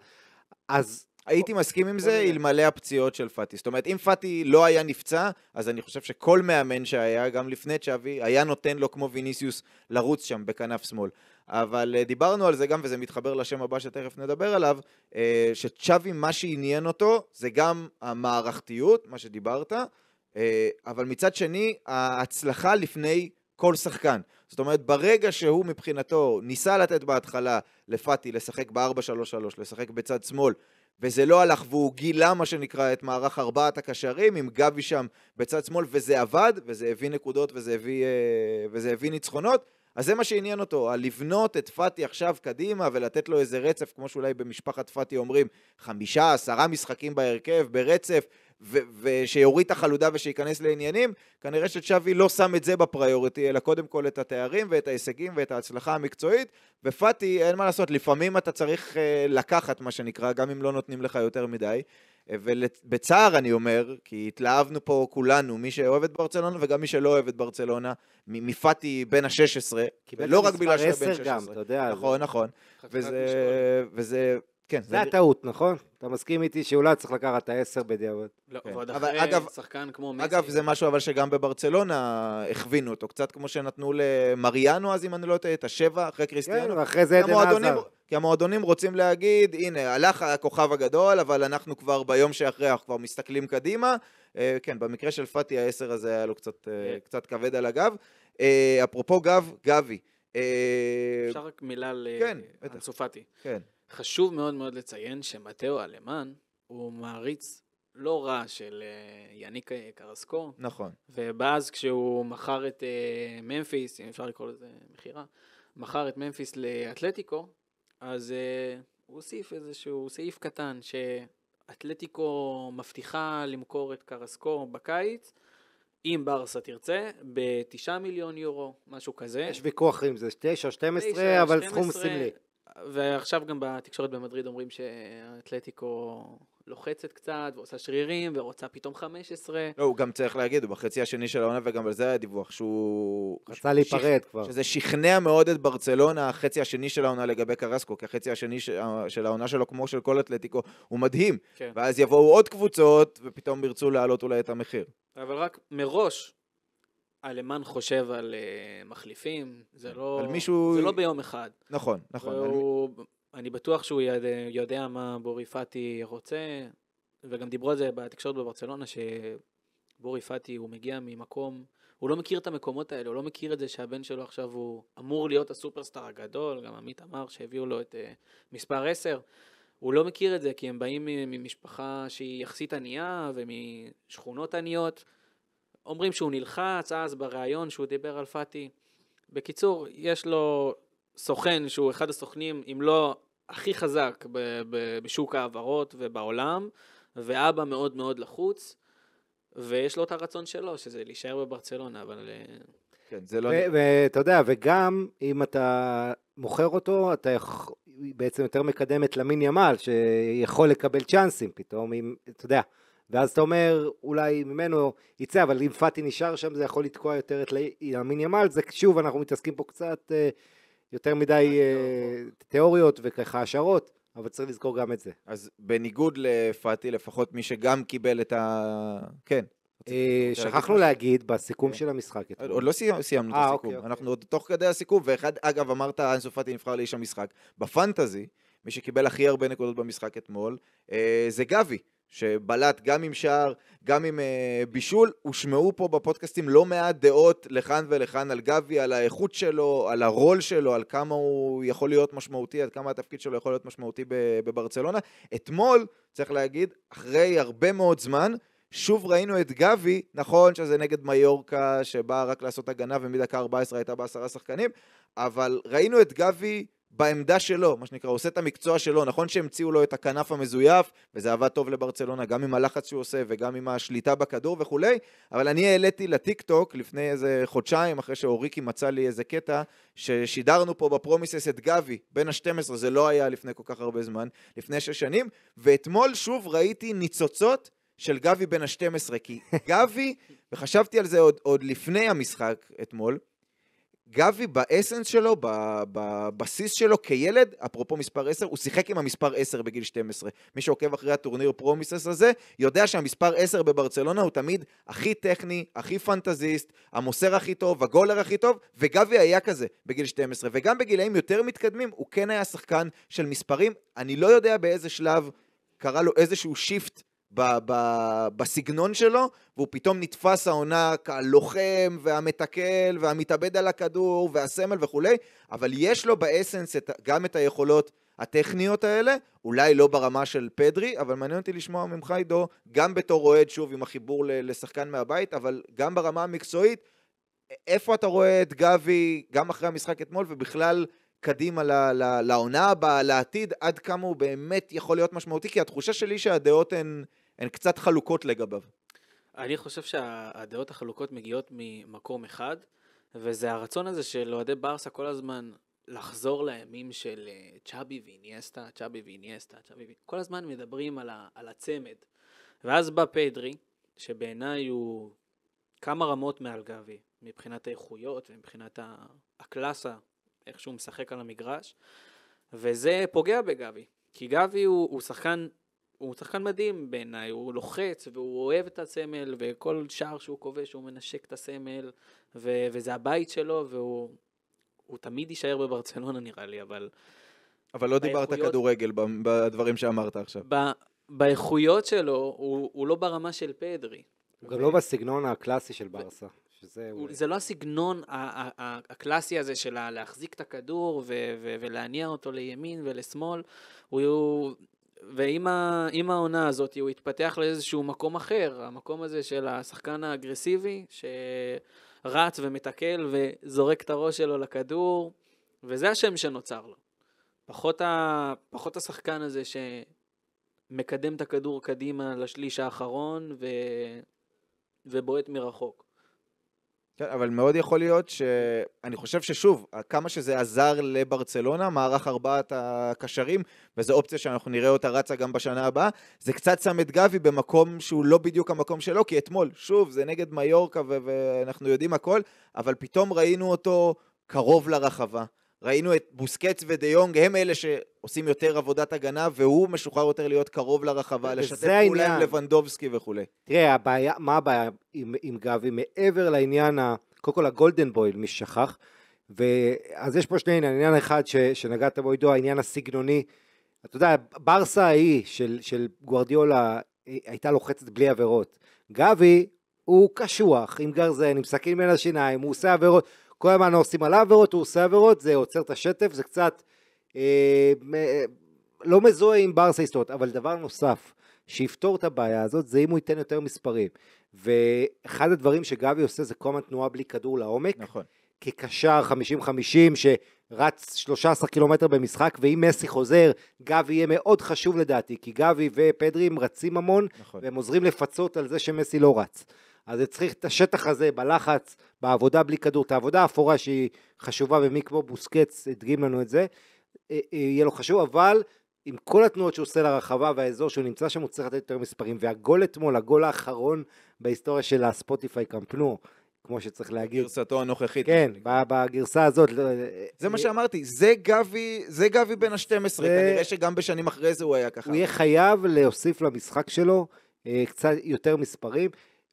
S1: אז הייתי אוקיי, מסכים עם זה אלמלא הפציעות של פאטי. זאת אומרת, אם פאטי לא היה נפצע, אז אני חושב שכל מאמן שהיה, גם לפני צ'אבי, היה נותן לו כמו ויניסיוס לרוץ שם בכנף שמאל. אבל אה, דיברנו על זה גם, וזה מתחבר לשם הבא שתכף נדבר עליו, אה, שצ'אבי, מה שעניין אותו זה גם המערכתיות, מה שדיברת, אה, אבל מצד שני, ההצלחה לפני כל שחקן. זאת אומרת, ברגע שהוא מבחינתו ניסה לתת בהתחלה לפאטי לשחק ב-4-3-3, לשחק בצד שמאל, וזה לא הלך, והוא גילה מה שנקרא את מערך ארבעת הקשרים עם גבי שם בצד שמאל, וזה עבד, וזה הביא נקודות, וזה הביא, אה, וזה הביא ניצחונות. אז זה מה שעניין אותו, לבנות את פאטי עכשיו קדימה ולתת לו איזה רצף, כמו שאולי במשפחת פאטי אומרים, חמישה, עשרה משחקים בהרכב, ברצף, ושיוריד את החלודה ושייכנס לעניינים, כנראה שצ'אבי לא שם את זה בפריוריטי, אלא קודם כל את התארים ואת ההישגים ואת ההצלחה המקצועית, ופאטי, אין מה לעשות, לפעמים אתה צריך אה, לקחת, מה שנקרא, גם אם לא נותנים לך יותר מדי. אה, ובצער אני אומר, כי התלהבנו פה כולנו, מי שאוהב את ברצלונה וגם מי שלא אוהב את ברצלונה, מפאטי בן ה-16,
S3: ולא רק בגלל שאתה בן ה 16. גם, אתה יודע. נכון,
S1: נכון. וזה, וזה כן, זה היה טעות, נכון? אתה מסכים איתי שאולי צריך לקחת את העשר בדיעבד. לא, כן. ועוד אחרי אגב, שחקן כמו מסי. אגב, זה משהו אבל שגם בברצלונה הכווינו אותו, קצת כמו שנתנו למריאנו אז, אם אני לא טועה, את השבע, אחרי קריסטיאנו. כן, אחרי זה עדן עזר. כי המועדונים רוצים להגיד, הנה, הלך הכוכב הגדול, אבל אנחנו כבר ביום שאחרי, אנחנו כבר מסתכלים קדימה. אה, כן, במקרה של פאטי, העשר הזה היה לו קצת, אה, כן. קצת כבד על הגב. אה, אפרופו גב, גבי.
S3: אפשר רק מילה על כן, אנסופטי. כן. חשוב מאוד מאוד לציין שמטאו אלמן הוא מעריץ לא רע של אה, יניק אה, קרסקו. נכון. ובאז כשהוא מכר את אה, ממפיס, אם אפשר לקרוא לזה מכירה, מכר את ממפיס לאתלטיקו, אז הוא הוסיף איזשהו סעיף קטן שאתלטיקו מבטיחה למכור את קרסקו בקיץ. אם ברסה תרצה, בתשעה מיליון יורו, משהו כזה. יש
S2: ויכוח אם זה תשע, שתים עשרה, אבל סכום סמלי.
S3: ועכשיו גם בתקשורת במדריד אומרים שהאתלטיקו לוחצת קצת ועושה שרירים ורוצה פתאום 15. לא, הוא
S1: גם צריך להגיד, הוא בחצי השני של העונה וגם על זה היה דיווח שהוא... רצה להיפרד שכ... כבר. שזה שכנע מאוד את ברצלונה, החצי השני של העונה לגבי קרסקו, כי החצי השני ש... אה, של העונה שלו, כמו של כל אתלטיקו, הוא מדהים. כן. ואז יבואו עוד קבוצות ופתאום ירצו להעלות אולי את המחיר.
S3: אבל רק מראש אלמן חושב על uh, מחליפים, זה כן, לא, על מישהו... זה לא ביום אחד. נכון, נכון. והוא, אני... אני בטוח שהוא יד, יודע מה בורי פאטי רוצה, וגם דיברו על זה בתקשורת בברצלונה, שבורי פאטי הוא מגיע ממקום, הוא לא מכיר את המקומות האלה, הוא לא מכיר את זה שהבן שלו עכשיו הוא אמור להיות הסופרסטאר הגדול, גם עמית אמר שהביאו לו את uh, מספר 10. הוא לא מכיר את זה כי הם באים ממשפחה שהיא יחסית ענייה ומשכונות עניות. אומרים שהוא נלחץ אז בריאיון שהוא דיבר על פאטי. בקיצור, יש לו סוכן שהוא אחד הסוכנים, אם לא הכי חזק ב- ב- בשוק ההעברות ובעולם, ואבא מאוד מאוד לחוץ, ויש לו את הרצון שלו, שזה להישאר בברצלונה, אבל... אה, כן, זה לא...
S2: ואתה יודע, וגם אם אתה מוכר אותו, אתה בעצם יותר מקדם את למין ימל, שיכול לקבל צ'אנסים פתאום, אם, אתה יודע. ואז אתה אומר, אולי ממנו יצא, אבל אם פאטי נשאר שם זה יכול לתקוע יותר את ימין ימל, זה שוב, אנחנו מתעסקים פה קצת אה, יותר מדי אה, אה, תיאוריות וככה השערות, אבל צריך לזכור גם את זה.
S1: אז בניגוד לפאטי, לפחות מי שגם קיבל את ה... כן. שכחנו
S2: להגיד בסיכום כן. של המשחק עוד לא סיימנו את הסיכום, אוקיי, אוקיי.
S1: אנחנו עוד תוך כדי הסיכום, ואחד, אגב, אמרת אנסו פאטי נבחר לאיש המשחק. בפנטזי, מי שקיבל הכי הרבה נקודות במשחק אתמול, זה גבי. שבלט גם עם שער, גם עם uh, בישול, הושמעו פה בפודקאסטים לא מעט דעות לכאן ולכאן על גבי, על האיכות שלו, על הרול שלו, על כמה הוא יכול להיות משמעותי, עד כמה התפקיד שלו יכול להיות משמעותי בברצלונה. אתמול, צריך להגיד, אחרי הרבה מאוד זמן, שוב ראינו את גבי, נכון שזה נגד מיורקה שבא רק לעשות הגנה ומדקה 14 הייתה בעשרה שחקנים, אבל ראינו את גבי בעמדה שלו, מה שנקרא, הוא עושה את המקצוע שלו, נכון שהמציאו לו את הכנף המזויף, וזה עבד טוב לברצלונה, גם עם הלחץ שהוא עושה וגם עם השליטה בכדור וכולי, אבל אני העליתי לטיק טוק לפני איזה חודשיים, אחרי שאוריקי מצא לי איזה קטע, ששידרנו פה בפרומיסס את גבי, בין ה-12, זה לא היה לפני כל כך הרבה זמן, לפני שש שנים, ואתמול שוב ראיתי ניצוצות של גבי בין ה-12, כי גבי, וחשבתי על זה עוד, עוד לפני המשחק אתמול, גבי באסנס שלו, בבסיס שלו כילד, אפרופו מספר 10, הוא שיחק עם המספר 10 בגיל 12. מי שעוקב אחרי הטורניר פרומיסס הזה, יודע שהמספר 10 בברצלונה הוא תמיד הכי טכני, הכי פנטזיסט, המוסר הכי טוב, הגולר הכי טוב, וגבי היה כזה בגיל 12. וגם בגילאים יותר מתקדמים, הוא כן היה שחקן של מספרים. אני לא יודע באיזה שלב קרה לו איזשהו שיפט ב- ב- בסגנון שלו, והוא פתאום נתפס העונה כלוחם והמתקל והמתאבד על הכדור והסמל וכולי, אבל יש לו באסנס את, גם את היכולות הטכניות האלה, אולי לא ברמה של פדרי, אבל מעניין אותי לשמוע ממך עידו, גם בתור אוהד, שוב, עם החיבור לשחקן מהבית, אבל גם ברמה המקצועית, איפה אתה רואה את גבי, גם אחרי המשחק אתמול, ובכלל... קדימה לעונה הבאה, לעתיד, עד כמה הוא באמת יכול להיות משמעותי, כי התחושה שלי שהדעות הן, הן קצת חלוקות לגביו.
S3: אני חושב שהדעות החלוקות מגיעות ממקום אחד, וזה הרצון הזה של אוהדי ברסה כל הזמן לחזור לימים של אה, צ'אבי ואיניאסטה, צ'אבי ואיניאסטה, צ'אבי ואיניאסטה, כל הזמן מדברים על, ה, על הצמד. ואז בא פדרי, שבעיניי הוא כמה רמות מעל גבי, מבחינת האיכויות ומבחינת הקלאסה, איך שהוא משחק על המגרש, וזה פוגע בגבי, כי גבי הוא, הוא שחקן הוא שחקן מדהים בעיניי, הוא לוחץ והוא אוהב את הסמל, וכל שער שהוא כובש הוא מנשק את הסמל, ו- וזה הבית שלו, והוא תמיד יישאר בברצלונה נראה לי, אבל... אבל לא דיברת כדורגל
S1: בדברים שאמרת עכשיו.
S3: ב- באיכויות שלו, הוא, הוא לא ברמה של פדרי.
S1: הוא גם לא בסגנון
S2: הקלאסי של ברסה.
S3: שזה... הוא... זה לא הסגנון ה- ה- ה- הקלאסי הזה של להחזיק את הכדור ו- ו- ולהניע אותו לימין ולשמאל. הוא... ועם העונה הזאת הוא התפתח לאיזשהו מקום אחר, המקום הזה של השחקן האגרסיבי, שרץ ומתקל וזורק את הראש שלו לכדור, וזה השם שנוצר לו. פחות, ה... פחות השחקן הזה שמקדם את הכדור קדימה לשליש האחרון ו... ובועט מרחוק. כן,
S1: אבל מאוד יכול להיות ש... אני חושב ששוב, כמה שזה עזר לברצלונה, מערך ארבעת הקשרים, וזו אופציה שאנחנו נראה אותה רצה גם בשנה הבאה, זה קצת שם את גבי במקום שהוא לא בדיוק המקום שלו, כי אתמול, שוב, זה נגד מיורקה ו- ואנחנו יודעים הכל, אבל פתאום ראינו אותו קרוב לרחבה. ראינו את בוסקץ ודה יונג, הם אלה שעושים יותר עבודת הגנה, והוא משוחרר יותר להיות קרוב לרחבה, לשתף פעולה עם לבנדובסקי וכולי.
S2: תראה, הבעיה, מה הבעיה עם, עם גבי? מעבר לעניין, קודם כל הגולדן בויל, מי ששכח, אז יש פה שני עניין, עניין אחד ש, שנגעת בו עידו, העניין הסגנוני. אתה יודע, ברסה ההיא של, של גוארדיולה הייתה לוחצת בלי עבירות. גבי הוא קשוח, עם גרזן, עם סכין בין השיניים, הוא עושה עבירות. כל הזמן עושים על עבירות, הוא עושה עבירות, זה עוצר את השטף, זה קצת אה, מ- לא מזוהה עם ברסה היסטורית, אבל דבר נוסף שיפתור את הבעיה הזאת זה אם הוא ייתן יותר מספרים. ואחד הדברים שגבי עושה זה כל הזמן תנועה בלי כדור לעומק. נכון. כקשר 50-50 שרץ 13 קילומטר במשחק, ואם מסי חוזר, גבי יהיה מאוד חשוב לדעתי, כי גבי ופדרים רצים המון, נכון. והם עוזרים לפצות על זה שמסי לא רץ. אז זה צריך את השטח הזה בלחץ, בעבודה בלי כדור, את העבודה האפורה שהיא חשובה ומי כמו בוסקץ הדגים לנו את זה, אה, אה, יהיה לו חשוב, אבל עם כל התנועות שהוא עושה לרחבה והאזור שהוא נמצא שם הוא צריך לתת יותר מספרים, והגול אתמול, הגול האחרון בהיסטוריה של הספוטיפיי קמפנו, כמו שצריך להגיד.
S1: גרסתו הנוכחית. כן,
S2: בגרסה הזאת. לא, אה,
S1: זה מה שאמרתי, זה גבי, זה גבי בין ה-12, זה... כנראה שגם בשנים אחרי זה הוא היה ככה.
S2: הוא יהיה חייב להוסיף למשחק שלו קצת יותר מספרים.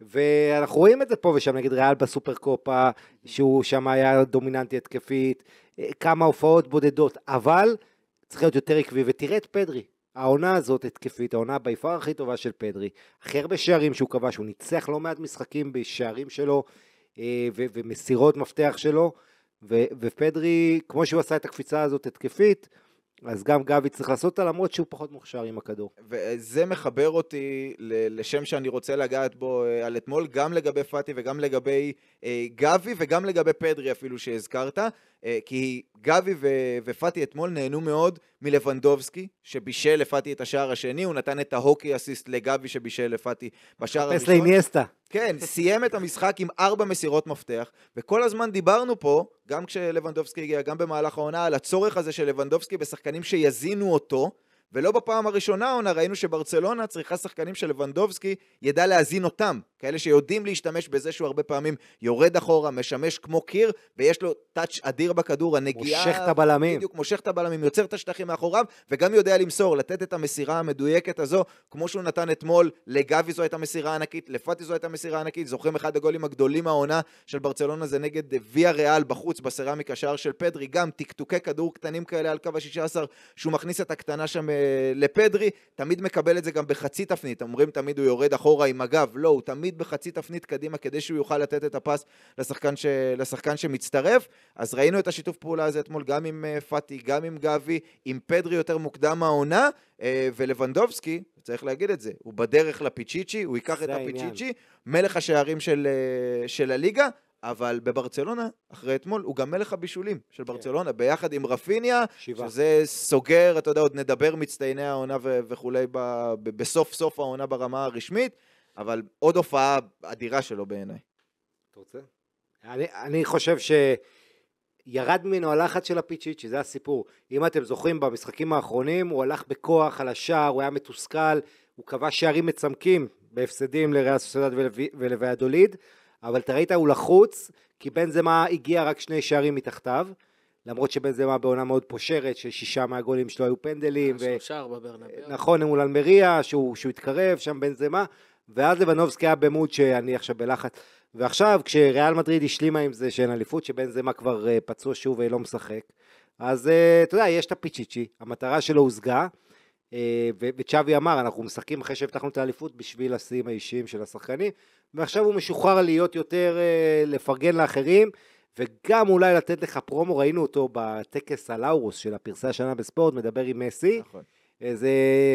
S2: ואנחנו רואים את זה פה ושם, נגיד ריאל בסופרקופה, שהוא שם היה דומיננטי התקפית, אה, כמה הופעות בודדות, אבל צריך להיות יותר עקבי, ותראה את פדרי, העונה הזאת התקפית, העונה ביפר הכי טובה של פדרי, הכי הרבה שערים שהוא כבש, הוא ניצח לא מעט משחקים בשערים שלו אה, ו- ומסירות מפתח שלו, ו- ופדרי, כמו שהוא עשה את הקפיצה הזאת התקפית, אז גם גבי צריך לעשות אותה, למרות שהוא פחות מוכשר עם הכדור.
S1: וזה מחבר אותי לשם שאני רוצה לגעת בו אה, על אתמול, גם לגבי פאטי וגם לגבי אה, גבי וגם לגבי פדרי אפילו שהזכרת, אה, כי גבי ו- ופאטי אתמול נהנו מאוד מלבנדובסקי, שבישל לפאטי את השער השני, הוא נתן את ההוקי אסיסט לגבי שבישל לפאטי בשער הראשון. חפש לאיניאסטה. כן, סיים את המשחק עם ארבע מסירות מפתח, וכל הזמן דיברנו פה, גם כשלבנדובסקי הגיע, גם במהלך העונה, על הצורך הזה של לבנדובסקי בשחקנים שיזינו אותו, ולא בפעם הראשונה עונה ראינו שברצלונה צריכה שחקנים שלבנדובסקי ידע להזין אותם, כאלה שיודעים להשתמש בזה שהוא הרבה פעמים יורד אחורה, משמש כמו קיר, ויש לו טאץ' אדיר בכדור, הנגיעה... מושך את הבלמים. בדיוק, מושך את הבלמים, יוצר את השטחים מאחוריו, וגם יודע למסור, לתת את המסירה המדויקת הזו, כמו שהוא נתן אתמול, לגבי זו הייתה מסירה ענקית, לפאטי זו הייתה מסירה ענקית, זוכרים אחד הגולים הגדולים העונה של ברצלונה זה נגד ויה ריאל בחוץ, בסרמיקה שער של פדרי, גם טקטוקי כדור קטנים כאלה על קו ה-16, שהוא מכניס את הקטנה שם אה, אה, לפדרי, תמיד מקבל את זה גם בחצי תפנית, אומרים תמיד הוא יורד אחורה עם הגב, לא, הוא תמיד בחצי תפנית קדימה כדי שהוא יוכל לתת את הפס לשחקן, ש... לשחקן שמצטרף, אז ראינו את השיתוף פעולה הזה אתמול גם עם אה, פאטי, גם עם גבי, עם פדרי יותר מוקדם העונה, אה, ולבנדובסקי, צריך להגיד את זה, הוא בדרך לפיצ'יצ'י, הוא ייקח את הפיצ'יצ'י, מלך השערים של, של הליגה, אבל בברצלונה, אחרי אתמול, הוא גם מלך הבישולים של כן. ברצלונה, ביחד עם רפיניה, שבע. שזה סוגר, אתה יודע, עוד נדבר מצטייני העונה ו- וכולי ב- ב- בסוף סוף העונה ברמה הרשמית, אבל עוד הופעה אדירה שלו בעיניי. אתה רוצה? אני, אני חושב שירד ממנו
S2: הלחץ של הפיצ'יצ'י, שזה הסיפור. אם אתם זוכרים, במשחקים האחרונים הוא הלך בכוח על השער, הוא היה מתוסכל, הוא כבש שערים מצמקים בהפסדים לריאס סוסיידד ולוויאדוליד. ולו, אבל אתה ראית, הוא לחוץ, כי בן זמה הגיע רק שני שערים מתחתיו. למרות שבן זמה בעונה מאוד פושרת, ששישה מהגולים שלו היו פנדלים. אה,
S3: שלושה, ו... בברנביה.
S2: נכון, מול אלמריה, שהוא, שהוא התקרב, שם בן זמה. ואז לבנובסקי היה במוד שאני עכשיו בלחץ. ועכשיו, כשריאל מדריד השלימה עם זה שאין אליפות, שבן זמה כבר אה, פצוע שוב ולא אה, משחק, אז אתה יודע, יש את הפיצ'יצ'י, המטרה שלו הושגה, וצ'אבי אמר, אנחנו משחקים אחרי שהבטחנו את האליפות בשביל השיאים האישיים של השחקנים, ועכשיו הוא משוחרר להיות יותר אה, לפרגן לאחרים, וגם אולי לתת לך פרומו, ראינו אותו בטקס הלאורוס של הפרסי השנה בספורט, מדבר עם מסי. נכון. אה, זה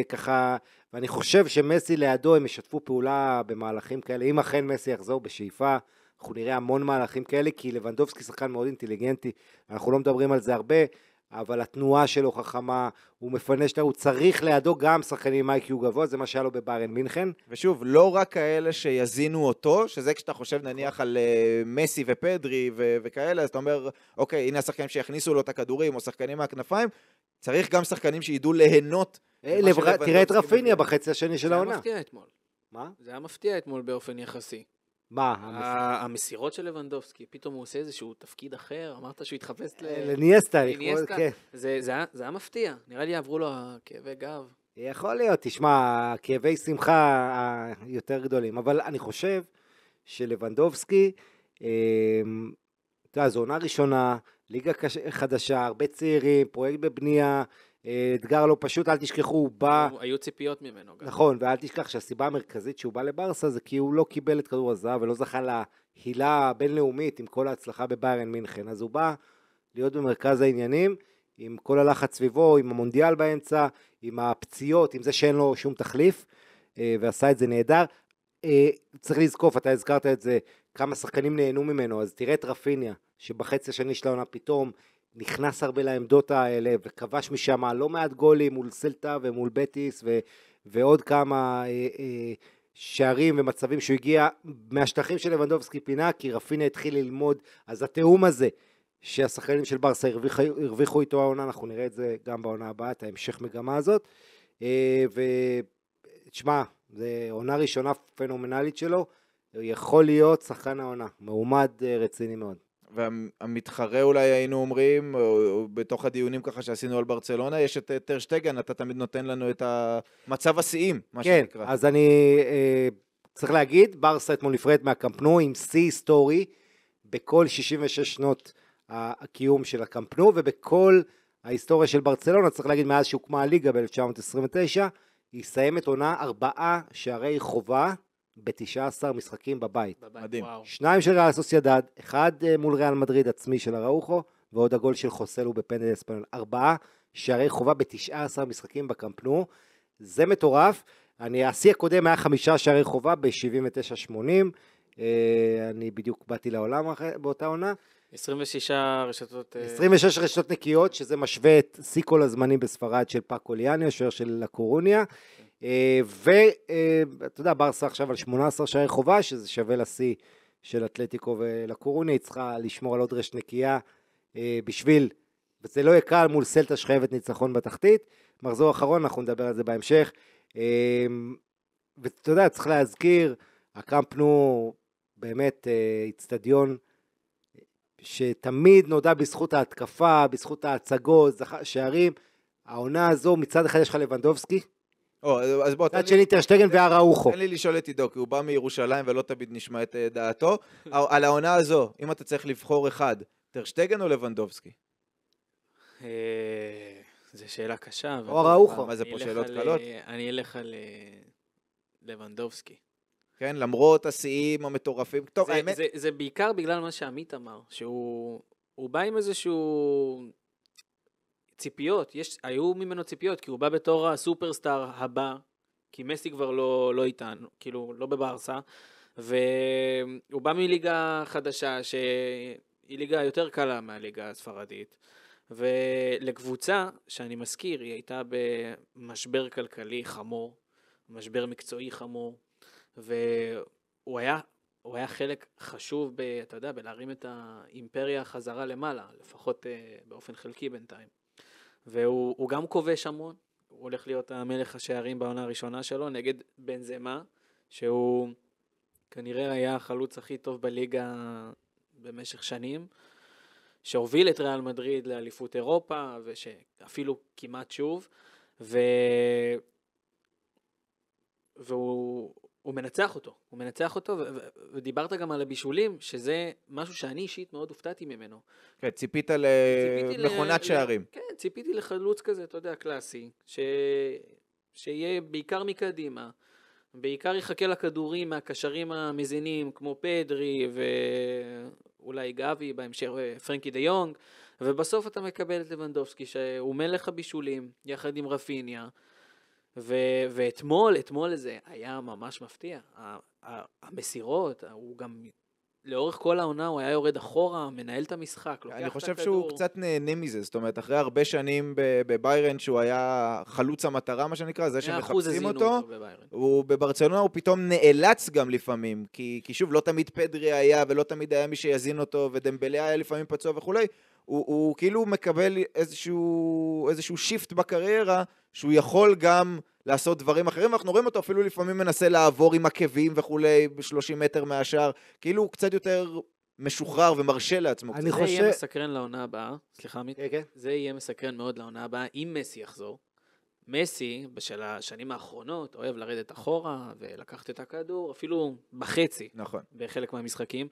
S2: ככה, ואני חושב שמסי לידו הם ישתפו פעולה במהלכים כאלה, אם אכן מסי יחזור בשאיפה, אנחנו נראה המון מהלכים כאלה, כי לבנדובסקי שחקן מאוד אינטליגנטי, אנחנו לא מדברים על זה הרבה, אבל התנועה שלו חכמה, הוא מפנה שאתה, הוא צריך לידו גם שחקנים
S1: עם איי-קיו גבוה, זה מה שהיה לו בביירן מינכן. ושוב, לא רק כאלה שיזינו אותו, שזה כשאתה חושב נכון. נניח על uh, מסי ופדרי ו- וכאלה, אז אתה אומר, אוקיי, הנה השחקנים שיכניסו לו את הכדורים, או שחקנים מהכנפיים, צריך גם שחקנים שידעו ליהנות. אה, תראה את רפיניה בחצי השני של העונה. זה היה
S3: מפתיע אתמול. מה? זה היה מפתיע אתמול באופן יחסי. מה? המסירות? של לבנדובסקי, פתאום הוא עושה איזשהו תפקיד אחר, אמרת שהוא התחפש אה, ל... לניאסטה, כן. זה, היה מפתיע, נראה לי עברו לו כאבי גב. יכול להיות,
S2: תשמע, כאבי שמחה היותר גדולים, אבל אני חושב שלבנדובסקי, אמ, אתה יודע, זו עונה ראשונה, ליגה חדשה, הרבה צעירים, פרויקט בבנייה, אה, אתגר לא פשוט, אל תשכחו, הוא בא...
S3: היו ציפיות ממנו גם.
S2: נכון, ואל תשכח שהסיבה המרכזית שהוא בא לברסה זה כי הוא לא קיבל את כדור הזהב ולא זכה להילה הבינלאומית עם כל ההצלחה בביירן מינכן. אז הוא בא להיות במרכז העניינים, עם כל הלחץ סביבו, עם המונדיאל באמצע, עם הפציעות, עם זה שאין לו שום תחליף, אה, ועשה את זה נהדר. אה, צריך לזקוף, אתה הזכרת את זה, כמה שחקנים נהנו ממנו, אז תראה את רפיניה, שבחצי השני של העונה פתאום נכנס הרבה לעמדות האלה וכבש משם לא מעט גולים מול סלטה ומול בטיס ו, ועוד כמה אה, אה, שערים ומצבים שהוא הגיע מהשטחים של לבנדובסקי פינה כי רפינה התחיל ללמוד אז התיאום הזה שהשחקנים של ברסה הרוויחו, הרוויחו איתו העונה אנחנו נראה את זה גם בעונה הבאה את ההמשך מגמה הזאת אה, ותשמע זו עונה ראשונה פנומנלית שלו יכול להיות
S1: שחקן העונה מעומד אה, רציני מאוד והמתחרה אולי היינו אומרים, או, או בתוך הדיונים ככה שעשינו על ברצלונה, יש את אה, טרשטגן, אתה תמיד נותן לנו את מצב השיאים, מה כן,
S2: שנקרא. כן, אז אני אה, צריך להגיד, ברסה אתמול נפרדת מהקמפנו עם שיא היסטורי בכל 66 שנות הקיום של הקמפנו, ובכל ההיסטוריה של ברצלונה, צריך להגיד, מאז שהוקמה הליגה ב-1929, היא סיימת עונה ארבעה שערי חובה ב-19 משחקים בבית. בבית. מדהים. וואו. שניים של ריאל סוסיידד, אחד אה, מול ריאל מדריד עצמי של אראוחו, ועוד הגול של חוסלו בפנדל אספנול. ארבעה שערי חובה ב-19 משחקים בקמפנו, זה מטורף. אני, השיא הקודם היה חמישה שערי חובה ב-79-80. אה, אני בדיוק באתי לעולם באותה עונה.
S3: 26 רשתות... 26 אה,
S2: רשתות נקיות, שזה משווה את שיא כל הזמנים בספרד של פאקו ליאניו, שוער של לקורוניה. כן. אה, ואתה אה, יודע, ברסה עכשיו על 18 שערי חובה, שזה שווה לשיא של אתלטיקו ולקורונה, היא צריכה לשמור על עוד רשת נקייה אה, בשביל, וזה לא יהיה קל מול סלטה שחייבת ניצחון בתחתית. מחזור אחרון, אנחנו נדבר על זה בהמשך. ואתה יודע, צריך להזכיר, הקמפנו באמת איצטדיון שתמיד נודע בזכות ההתקפה, בזכות ההצגות, שערים. העונה הזו, מצד אחד יש לך לבנדובסקי,
S1: אז בוא, תן מצד שני טרשטגן והראוכו. תן לי לשאול את עידו, כי הוא בא מירושלים ולא תמיד נשמע את אה, דעתו. על העונה הזו, אם אתה צריך לבחור אחד, טרשטגן או לבנדובסקי?
S3: אה, זו שאלה קשה. או ראוכו. מה זה פה שאלות קלות? אה, אני אלך על לבנדובסקי.
S1: כן, למרות השיאים המטורפים. טוב, האמת...
S3: זה בעיקר בגלל מה שעמית אמר, שהוא בא עם איזשהו... ציפיות, יש, היו ממנו ציפיות, כי הוא בא בתור הסופרסטאר הבא, כי מסי כבר לא, לא איתנו, כאילו, לא בברסה, והוא בא מליגה חדשה, שהיא ליגה יותר קלה מהליגה הספרדית, ולקבוצה, שאני מזכיר, היא הייתה במשבר כלכלי חמור, משבר מקצועי חמור, והוא היה הוא היה חלק חשוב, ב, אתה יודע, בלהרים את האימפריה חזרה למעלה, לפחות אה, באופן חלקי בינתיים. והוא גם כובש המון, הוא הולך להיות המלך השערים בעונה הראשונה שלו נגד בנזמה, שהוא כנראה היה החלוץ הכי טוב בליגה במשך שנים, שהוביל את ריאל מדריד לאליפות אירופה, ושאפילו כמעט שוב, ו... והוא הוא מנצח אותו, הוא מנצח אותו, ודיברת גם על הבישולים, שזה משהו שאני אישית מאוד הופתעתי ממנו.
S1: כן, ציפית למכונת שערים.
S3: כן, ציפיתי לחלוץ כזה, אתה יודע, קלאסי, ש... שיהיה בעיקר מקדימה, בעיקר יחכה לכדורים מהקשרים המזינים, כמו פדרי ואולי גבי, בהמשך אה, פרנקי דה יונג, ובסוף אתה מקבל את לבנדובסקי, שהוא מלך הבישולים, יחד עם רפיניה. ו- ואתמול, אתמול זה היה ממש מפתיע. ה- ה- המסירות, הוא גם לאורך כל העונה הוא היה יורד אחורה, מנהל את המשחק, לוקח את הכדור. אני חושב שהוא
S1: קצת נהנה מזה, זאת אומרת, אחרי הרבה שנים בביירן, שהוא היה חלוץ המטרה, מה שנקרא, זה שמחפשים אותו, אותו הוא בברצלונה הוא פתאום נאלץ גם לפעמים, כי, כי שוב, לא תמיד פדרי היה, ולא תמיד היה מי שיזין אותו, ודמבלי היה לפעמים פצוע וכולי. הוא, הוא כאילו מקבל איזשהו, איזשהו שיפט בקריירה, שהוא יכול גם לעשות דברים אחרים, ואנחנו רואים אותו אפילו לפעמים מנסה לעבור עם עקבים וכולי, ב-30 מטר מהשאר, כאילו הוא קצת יותר משוחרר ומרשה לעצמו. אני חושב... זה יהיה
S3: מסקרן לעונה הבאה, סליחה עמית, כן, כן. זה יהיה מסקרן מאוד לעונה הבאה, אם מסי יחזור. מסי, בשל השנים האחרונות, אוהב לרדת אחורה ולקחת את הכדור, אפילו בחצי. נכון. בחלק מהמשחקים.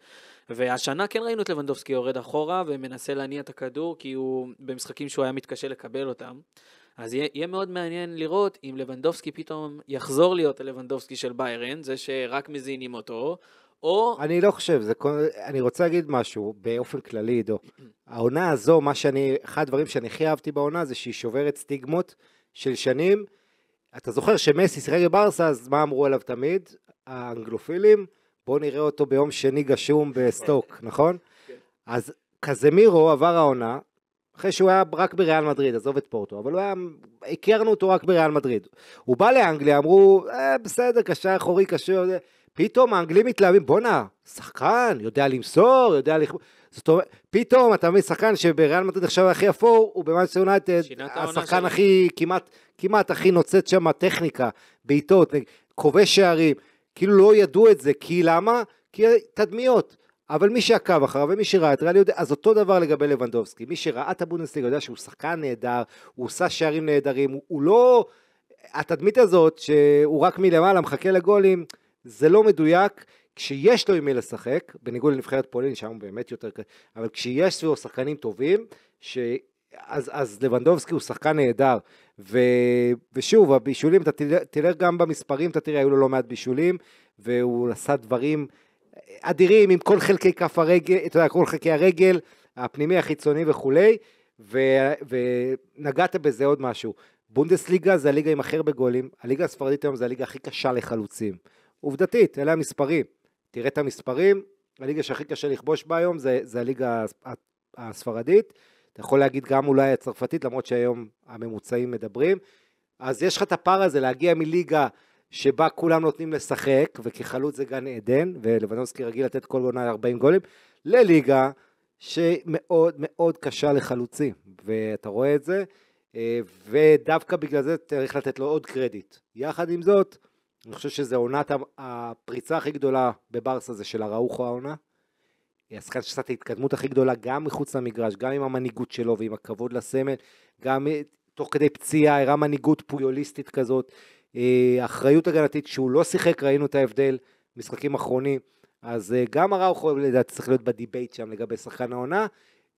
S3: והשנה כן ראינו את לבנדובסקי יורד אחורה ומנסה להניע את הכדור, כי הוא, במשחקים שהוא היה מתקשה לקבל אותם. אז יהיה, יהיה מאוד מעניין לראות אם לבנדובסקי פתאום יחזור להיות הלבנדובסקי של ביירן, זה שרק מזינים אותו, או...
S2: אני לא חושב, זה כל... אני רוצה להגיד משהו באופן כללי, עידו. העונה הזו, מה שאני, אחד הדברים שאני הכי אהבתי בעונה זה שהיא שוברת סטיגמות של שנים. אתה זוכר שמסי שיחק בברסה, אז מה אמרו עליו תמיד? האנגלופילים, בואו נראה אותו ביום שני גשום בסטוק, נכון? כן. אז קזמירו עבר העונה, אחרי שהוא היה רק בריאל מדריד, עזוב את פורטו, אבל הוא היה, הכרנו אותו רק בריאל מדריד. הוא בא לאנגליה, אמרו, אה, בסדר, קשה אחורי, קשה, פתאום האנגלים מתלהבים, בואנה, שחקן, יודע למסור, יודע לכבוש. זאת אומרת, פתאום אתה מבין שחקן שבריאל מדריד עכשיו הכי אפור, הוא במאנסטר יונייטד, השחקן הכי, כמעט, כמעט הכי נוצץ שם הטכניקה, בעיטות, כובש שערים, כאילו לא ידעו את זה, כי למה? כי תדמיות. אבל מי שעקב אחריו ומי שראה את ריאל יודע, אז אותו דבר לגבי לבנדובסקי, מי שראה את הבונדסליגה יודע שהוא שחקן נהדר, הוא עושה שערים נהדרים, הוא, הוא לא... התדמית הזאת שהוא רק מלמעלה מחכה לגולים, זה לא מדויק, כשיש לו עם מי לשחק, בניגוד לנבחרת פולין, שם הוא באמת יותר קשה, אבל כשיש סביבו שחקנים טובים, ש... אז, אז לבנדובסקי הוא שחקן נהדר. ו... ושוב, הבישולים, אתה תלך גם במספרים, אתה תראה, היו לו לא מעט בישולים, והוא עשה דברים אדירים עם כל חלקי כף הרגל, אתה יודע, כל חלקי הרגל, הפנימי, החיצוני וכולי, ו... ונגעת בזה עוד משהו. בונדסליגה זה הליגה עם הכי הרבה גולים, הליגה הספרדית היום זה הליגה הכי קשה לחלוצים. עובדתית, אלה המספרים. תראה את המספרים, הליגה שהכי קשה לכבוש בה היום זה, זה הליגה הספרדית, אתה יכול להגיד גם אולי הצרפתית, למרות שהיום הממוצעים מדברים. אז יש לך את הפער הזה להגיע מליגה שבה כולם נותנים לשחק, וכחלוץ זה גן עדן, ולבנונסקי רגיל לתת כל עונה 40 גולים, לליגה שמאוד מאוד קשה לחלוצים, ואתה רואה את זה, אה, ודווקא בגלל זה צריך לתת לו עוד קרדיט. יחד עם זאת, אני חושב שזה עונת הפריצה הכי גדולה בברסה זה של הראוכו העונה. היא השחקן שעשה את ההתקדמות הכי גדולה גם מחוץ למגרש, גם עם המנהיגות שלו ועם הכבוד לסמל, גם תוך כדי פציעה, הראה מנהיגות פויוליסטית כזאת, אה, אחריות הגנתית, שהוא לא שיחק, ראינו את ההבדל, משחקים אחרונים, אז אה, גם הראוכו לדעתי צריך להיות בדיבייט שם לגבי שחקן העונה,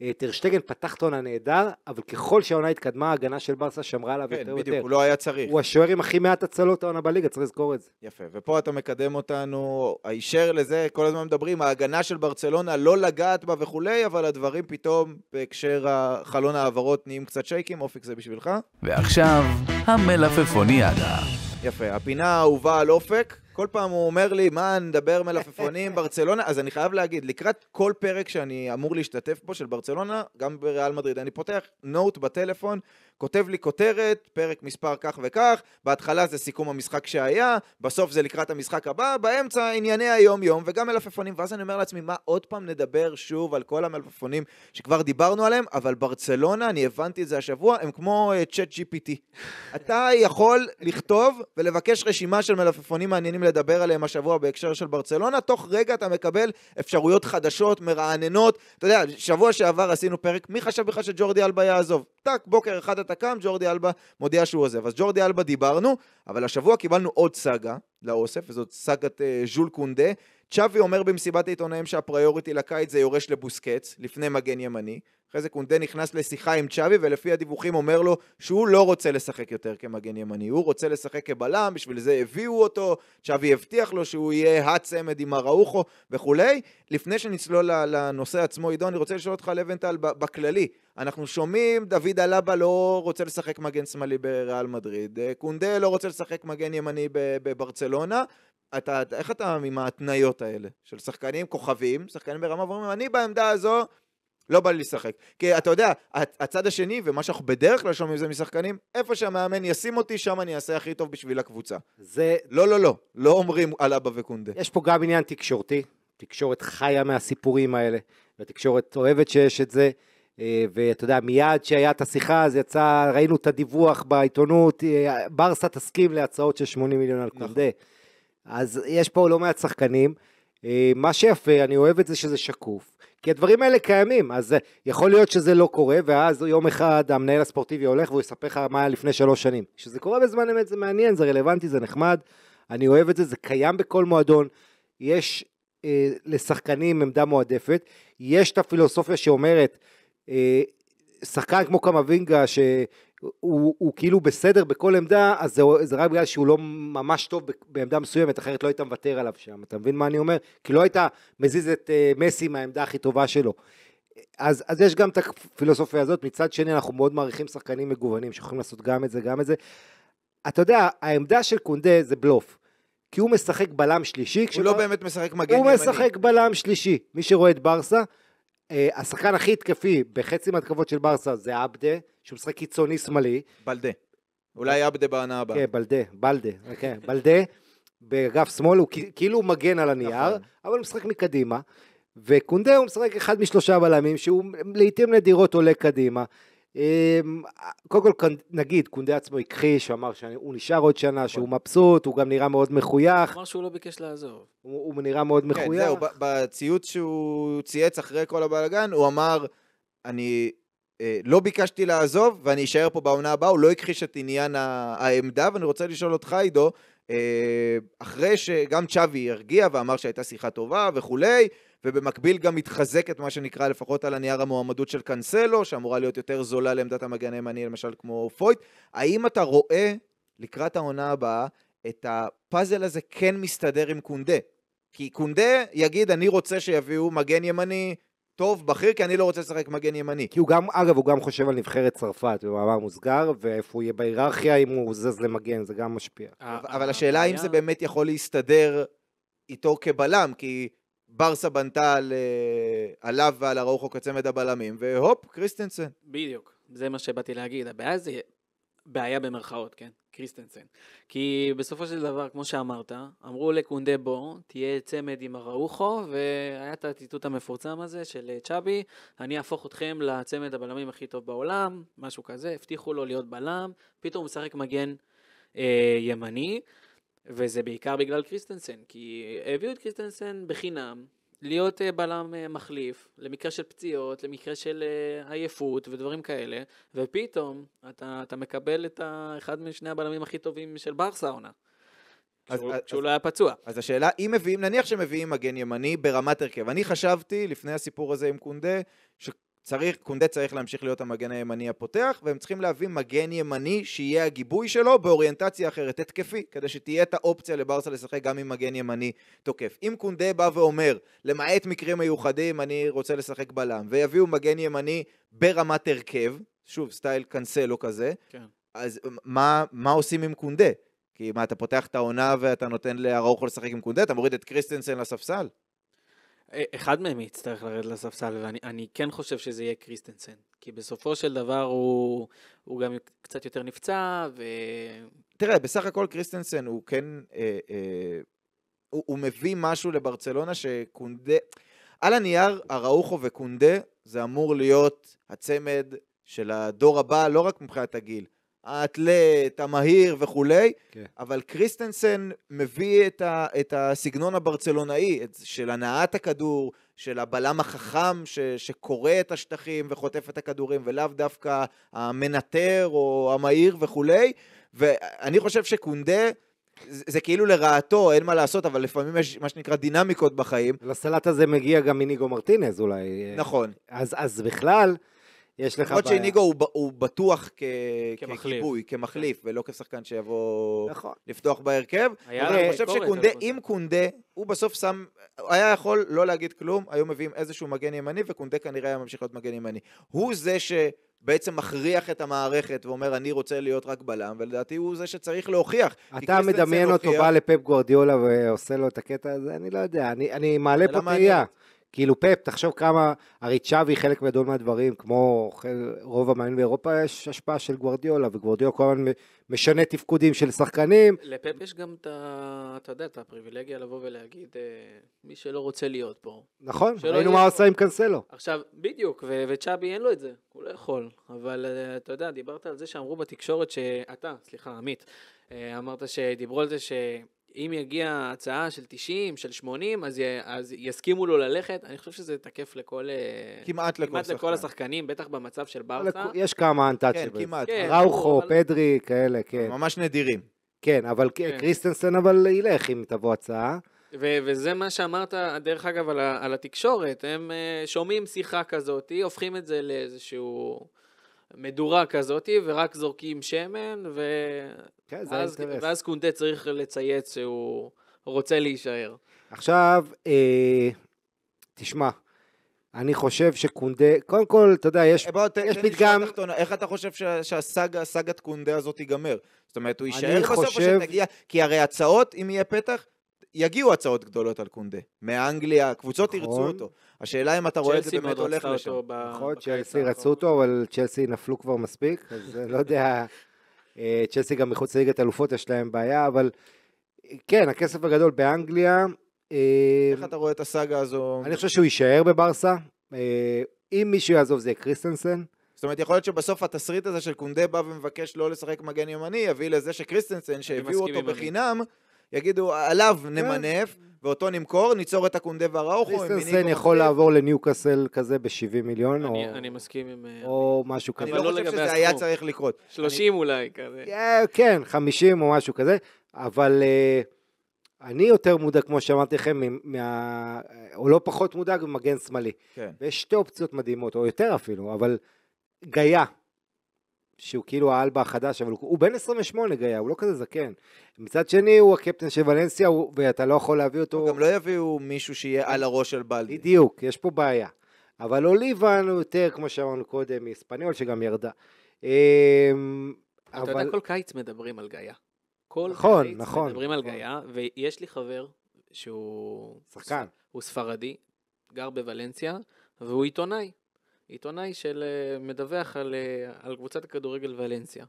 S2: אה, טרשטגן פתח את העונה נהדר, אבל ככל שהעונה התקדמה, ההגנה של ברסה שמרה עליו כן, יותר ויותר. כן, בדיוק, הוא לא היה צריך. הוא השוער עם הכי מעט הצלות
S1: העונה בליגה, צריך לזכור את זה. יפה, ופה אתה מקדם אותנו, הישר לזה, כל הזמן מדברים, ההגנה של ברצלונה לא לגעת בה וכולי, אבל הדברים פתאום, בהקשר חלון ההעברות, נהיים קצת שייקים, אופק זה בשבילך.
S3: ועכשיו, המלפפוניאדה.
S1: יפה, הפינה האהובה על אופק, כל פעם הוא אומר לי, מה, נדבר מלפפונים, ברצלונה, אז אני חייב להגיד, לקראת כל פרק שאני אמור להשתתף בו של ברצלונה, גם בריאל מדריד, אני פותח נוט בטלפון כותב לי כותרת, פרק מספר כך וכך, בהתחלה זה סיכום המשחק שהיה, בסוף זה לקראת המשחק הבא, באמצע ענייני היום-יום וגם מלפפונים, ואז אני אומר לעצמי, מה עוד פעם נדבר שוב על כל המלפפונים שכבר דיברנו עליהם, אבל ברצלונה, אני הבנתי את זה השבוע, הם כמו צ'אט אה, GPT. אתה יכול לכתוב ולבקש רשימה של מלפפונים מעניינים לדבר עליהם השבוע בהקשר של ברצלונה, תוך רגע אתה מקבל אפשרויות חדשות, מרעננות. אתה יודע, שבוע שעבר עשינו פרק, מי חשב בכלל שג'ורדי אלבה יעזוב? טאק, בוקר אחד אתה קם, ג'ורדי אלבה מודיע שהוא עוזב. אז ג'ורדי אלבה דיברנו, אבל השבוע קיבלנו עוד סאגה לאוסף, וזאת סאגת אה, ז'ול קונדה. צ'אבי אומר במסיבת העיתונאים שהפריוריטי לקיץ זה יורש לבוסקץ, לפני מגן ימני. אחרי זה קונדה נכנס לשיחה עם צ'אבי, ולפי הדיווחים אומר לו שהוא לא רוצה לשחק יותר כמגן ימני, הוא רוצה לשחק כבלם, בשביל זה הביאו אותו, צ'אבי הבטיח לו שהוא יהיה הצמד עם אראוחו וכולי. לפני שנצלול לנושא עצמו, עידו, אני רוצה לשאול אותך על אבנטל בכללי. אנחנו שומעים, דוד אלאבה לא רוצה לשחק מגן שמאלי בריאל מדריד, אה, קונדה לא רוצה לשחק מגן ימני בברצלונה, אתה, איך אתה עם ההתניות האלה של שחקנים כוכבים, שחקנים ברמה ואומרים, אני בעמדה הזו, לא בא לי לשחק. כי אתה יודע, הצד השני, ומה שאנחנו בדרך כלל שומעים זה משחקנים, איפה שהמאמן ישים אותי, שם אני אעשה הכי טוב בשביל הקבוצה. זה... לא, לא, לא. לא אומרים על אבא וקונדה. יש פה גם עניין תקשורתי. תקשורת חיה
S2: מהסיפורים האלה, והתקשורת אוהבת שיש את זה. אה, ואתה יודע, מיד שהיה את השיחה, אז יצא, ראינו את הדיווח בעיתונות, אה, ברסה תסכים להצעות של 80 מיליון על נכון. קונדה. נכון. אז יש פה לא מעט שחקנים. אה, מה שיפה, אני אוהב את זה שזה שקוף, כי הדברים האלה קיימים, אז אה, יכול להיות שזה לא קורה, ואז יום אחד המנהל הספורטיבי הולך והוא יספר לך מה היה לפני שלוש שנים. כשזה קורה בזמן אמת זה מעניין, זה רלוונטי, זה נחמד, אני אוהב את זה, זה קיים בכל מועדון, יש אה, לשחקנים עמדה מועדפת, יש את הפילוסופיה שאומרת, אה, שחקן כמו קמבינגה, הוא, הוא כאילו בסדר בכל עמדה, אז זה, זה רק בגלל שהוא לא ממש טוב בעמדה מסוימת, אחרת לא היית מוותר עליו שם, אתה מבין מה אני אומר? כי לא היית מזיז את uh, מסי מהעמדה הכי טובה שלו. אז, אז יש גם את הפילוסופיה הזאת, מצד שני אנחנו מאוד מעריכים שחקנים מגוונים שיכולים לעשות גם את זה, גם את זה. אתה יודע, העמדה של קונדה זה בלוף. כי הוא משחק בלם שלישי. הוא כשבא... לא באמת משחק מגן ימני. הוא משחק בלם שלישי. מי שרואה את ברסה, אה, השחקן הכי התקפי בחצי מהתקפות של ברסה זה עבדה, שהוא משחק קיצוני שמאלי. בלדה.
S1: אולי עבדה בעונה הבאה. כן,
S2: בלדה, בלדה, כן, בלדה. באגף שמאל הוא כאילו מגן על הנייר, נכון. אבל הוא משחק מקדימה. וקונדה הוא משחק אחד משלושה בלמים, שהוא לעיתים נדירות עולה קדימה. אמ, קודם כל, נגיד, קונדה עצמו הכחיש, אמר שהוא נשאר עוד שנה, נכון. שהוא מבסוט, הוא גם נראה מאוד מחוייך. הוא
S1: אמר שהוא לא ביקש לעזוב. הוא, הוא נראה מאוד כן, מחוייך. כן, זהו, בציוץ שהוא צייץ אחרי כל הבלאגן, הוא אמר, אני אה, לא ביקשתי לעזוב ואני אשאר פה בעונה הבאה, הוא לא הכחיש את עניין העמדה, ואני רוצה לשאול אותך עידו, אה, אחרי שגם צ'אבי הרגיע ואמר שהייתה שיחה טובה וכולי, ובמקביל גם התחזק את מה שנקרא לפחות על הנייר המועמדות של קאנסלו, שאמורה להיות יותר זולה לעמדת המגן הימני למשל כמו פויט, האם אתה רואה לקראת העונה הבאה את הפאזל הזה כן מסתדר עם קונדה? כי קונדה יגיד אני רוצה שיביאו מגן ימני טוב בכיר, כי אני לא רוצה לשחק מגן ימני. כי הוא גם, אגב, הוא גם חושב על נבחרת
S2: צרפת במאמר מוסגר, ואיפה הוא יהיה בהיררכיה אם הוא זז למגן, זה גם משפיע.
S1: אה, אבל אה, אה, השאלה אם זה באמת יכול להסתדר איתו כבלם, כי ברסה בנתה עליו ועל אראוחו כצמד הבלמים, והופ, קריסטנסן.
S3: בדיוק, זה מה שבאתי להגיד. הבעיה זה בעיה במרכאות, כן? קריסטנסן. כי בסופו של דבר, כמו שאמרת, אמרו לקונדה בו, תהיה צמד עם אראוחו, והיה את הציטוט המפורסם הזה של אה, צ'אבי, אני אהפוך אתכם לצמד הבלמים הכי טוב בעולם, משהו כזה, הבטיחו לו להיות בלם, פתאום הוא משחק מגן אה, ימני, וזה בעיקר בגלל קריסטנסן, כי הביאו את קריסטנסן בחינם, להיות אה, בלם אה, מחליף, למקרה של פציעות, למקרה של אה, עייפות ודברים כאלה, ופתאום אתה, אתה מקבל את אחד משני הבלמים הכי טובים של ברסה העונה. כשהוא, לא היה
S1: פצוע. אז השאלה, אם מביאים, נניח שמביאים מגן ימני ברמת הרכב. אני חשבתי, לפני הסיפור הזה עם קונדה, צריך, קונדה צריך להמשיך להיות המגן הימני הפותח, והם צריכים להביא מגן ימני שיהיה הגיבוי שלו באוריינטציה אחרת, התקפי, כדי שתהיה את האופציה לברסה לשחק גם עם מגן ימני תוקף. אם קונדה בא ואומר, למעט מקרים מיוחדים, אני רוצה לשחק בלם, ויביאו מגן ימני ברמת הרכב, שוב, סטייל קאנסלו לא כזה, כן. אז מה, מה עושים עם קונדה? כי מה, אתה פותח את העונה ואתה נותן לארוחו לשחק עם קונדה, אתה מוריד את קריסטנסן לספסל?
S3: אחד מהם יצטרך לרדת לספסל, ואני כן חושב שזה יהיה קריסטנסן. כי בסופו של דבר הוא, הוא גם קצת יותר נפצע, ו...
S1: תראה, בסך הכל קריסטנסן הוא כן... אה, אה, הוא, הוא מביא משהו לברצלונה שקונדה... על הנייר, אראוחו וקונדה זה אמור להיות הצמד של הדור הבא, לא רק מבחינת הגיל. האתלט, המהיר וכולי, כן. אבל קריסטנסן מביא את, ה, את הסגנון הברצלונאי, את, של הנעת הכדור, של הבלם החכם ש, שקורא את השטחים וחוטף את הכדורים, ולאו דווקא המנטר או המהיר וכולי, ואני חושב שקונדה... זה, זה כאילו לרעתו, אין מה לעשות, אבל לפעמים יש מה שנקרא דינמיקות בחיים. לסלט הזה מגיע
S2: גם מיניגו מרטינז אולי. נכון. אז, אז בכלל, יש לך בעיה. למרות שאיניגו הוא,
S1: הוא בטוח כ... ככיבוי, כמחליף, כן. ולא כשחקן שיבוא נכון. לפתוח בהרכב. אבל אני חושב שקונדה, אם קונדה, הוא בסוף שם, היה יכול לא להגיד כלום, היו מביאים איזשהו מגן ימני, וקונדה כנראה היה ממשיך להיות מגן ימני. הוא זה שבעצם מכריח את המערכת ואומר, אני רוצה להיות רק בלם, ולדעתי הוא זה שצריך להוכיח. אתה מדמיין אותו בא
S2: לפפ גורדיולה ועושה לו את הקטע הזה? אני לא יודע, אני, אני מעלה פה תהייה. לא כאילו פאפ, תחשוב כמה, הרי צ'אבי חלק גדול מהדברים, כמו רוב המאמנים באירופה, יש השפעה של גוורדיולה, וגוורדיולה כל הזמן משנה תפקודים של שחקנים.
S3: לפאפ יש גם את ה... אתה יודע, את הפריבילגיה לבוא ולהגיד, אה, מי שלא רוצה להיות פה. נכון, ראינו מה עושה עם קנסלו. עכשיו, בדיוק, ו- וצ'אבי אין לו את זה, הוא לא יכול. אבל אה, אתה יודע, דיברת על זה שאמרו בתקשורת שאתה, סליחה, עמית, אה, אמרת שדיברו על זה ש... אם יגיע הצעה של 90, של 80, אז, י, אז יסכימו לו ללכת. אני חושב שזה תקף לכל... אה, כמעט לכל, כמעט שחקן. לכל השחקנים, בטח במצב של ברסה. לכ... יש כמה אנטאצ'ים. כן, כמעט. כן, ראוכו,
S2: אבל... פדרי, כאלה, כן. ממש נדירים. כן, אבל כן. קריסטנסן אבל ילך אם תבוא הצעה.
S3: ו- וזה מה שאמרת, דרך אגב, על, ה- על התקשורת. הם uh, שומעים שיחה כזאת, הופכים את זה לאיזשהו... מדורה כזאת, ורק זורקים שמן, ו... כן, זה ואז קונטה צריך לצייץ שהוא רוצה להישאר.
S2: עכשיו, אה, תשמע, אני חושב שקונדה, קודם כל, אתה יודע, יש,
S1: אה,
S3: בוא, ת, יש מדגם... תחתונה, איך אתה
S1: חושב שהסאגת קונדה הזאת תיגמר? זאת אומרת, הוא יישאר בסוף חושב... או שתגיע? כי הרי הצעות, אם יהיה פתח, יגיעו הצעות גדולות על קונדה. מאנגליה, קבוצות נכון. ירצו אותו. השאלה אם אתה רואה את זה באמת הולך לשם. נכון, צ'לסי רצו אותו, אבל צ'לסי נפלו כבר
S2: מספיק, אז לא יודע... אה, צ'לסי גם מחוץ לליגת אלופות יש להם בעיה, אבל כן, הכסף הגדול באנגליה. אה, איך אתה רואה את הסאגה הזו? אני חושב שהוא יישאר בברסה. אה, אם מישהו יעזוב זה יהיה קריסטנסן.
S1: זאת אומרת, יכול להיות שבסוף התסריט הזה של קונדה בא ומבקש לא לשחק מגן ימני, יביא לזה שקריסטנסן, שהביאו אותו בחינם, אני. יגידו, עליו כן. נמנף, ואותו נמכור, ניצור את הקונדה והראוכו. ריסטנסן יכול
S2: לעבור לניוקאסל כזה ב-70 מיליון, או... אני
S3: מסכים עם... אה,
S2: או משהו כזה. לא אני לא חושב שזה
S3: היה צריך לקרות. 30 אולי, כזה.
S2: כן, 50 כן, או משהו כזה, אבל... אה, אני יותר מודאג, כמו שאמרתי לכם, מה... או לא פחות מודאג ממגן שמאלי. כן. ויש שתי אופציות מדהימות, או יותר אפילו, אבל גיא, שהוא כאילו האלבה החדש, אבל הוא, הוא בן 28 גיא, הוא לא כזה זקן. מצד שני, הוא הקפטן של ולנסיה, ואתה לא יכול להביא אותו... גם לא יביאו מישהו שיהיה על הראש של בלדי. בדיוק, יש פה בעיה. אבל אוליבן הוא יותר, כמו שאמרנו קודם, מספניול שגם ירדה. אמ, אתה אבל... יודע, כל
S3: קיץ מדברים על גיא. כל נכון, קיץ נכון, מדברים נכון. על גיא, ויש לי חבר שהוא... שחקן. הוא ספרדי, גר בוולנסיה, והוא עיתונאי. עיתונאי של אה, מדווח על, אה, על קבוצת הכדורגל ולנסיה.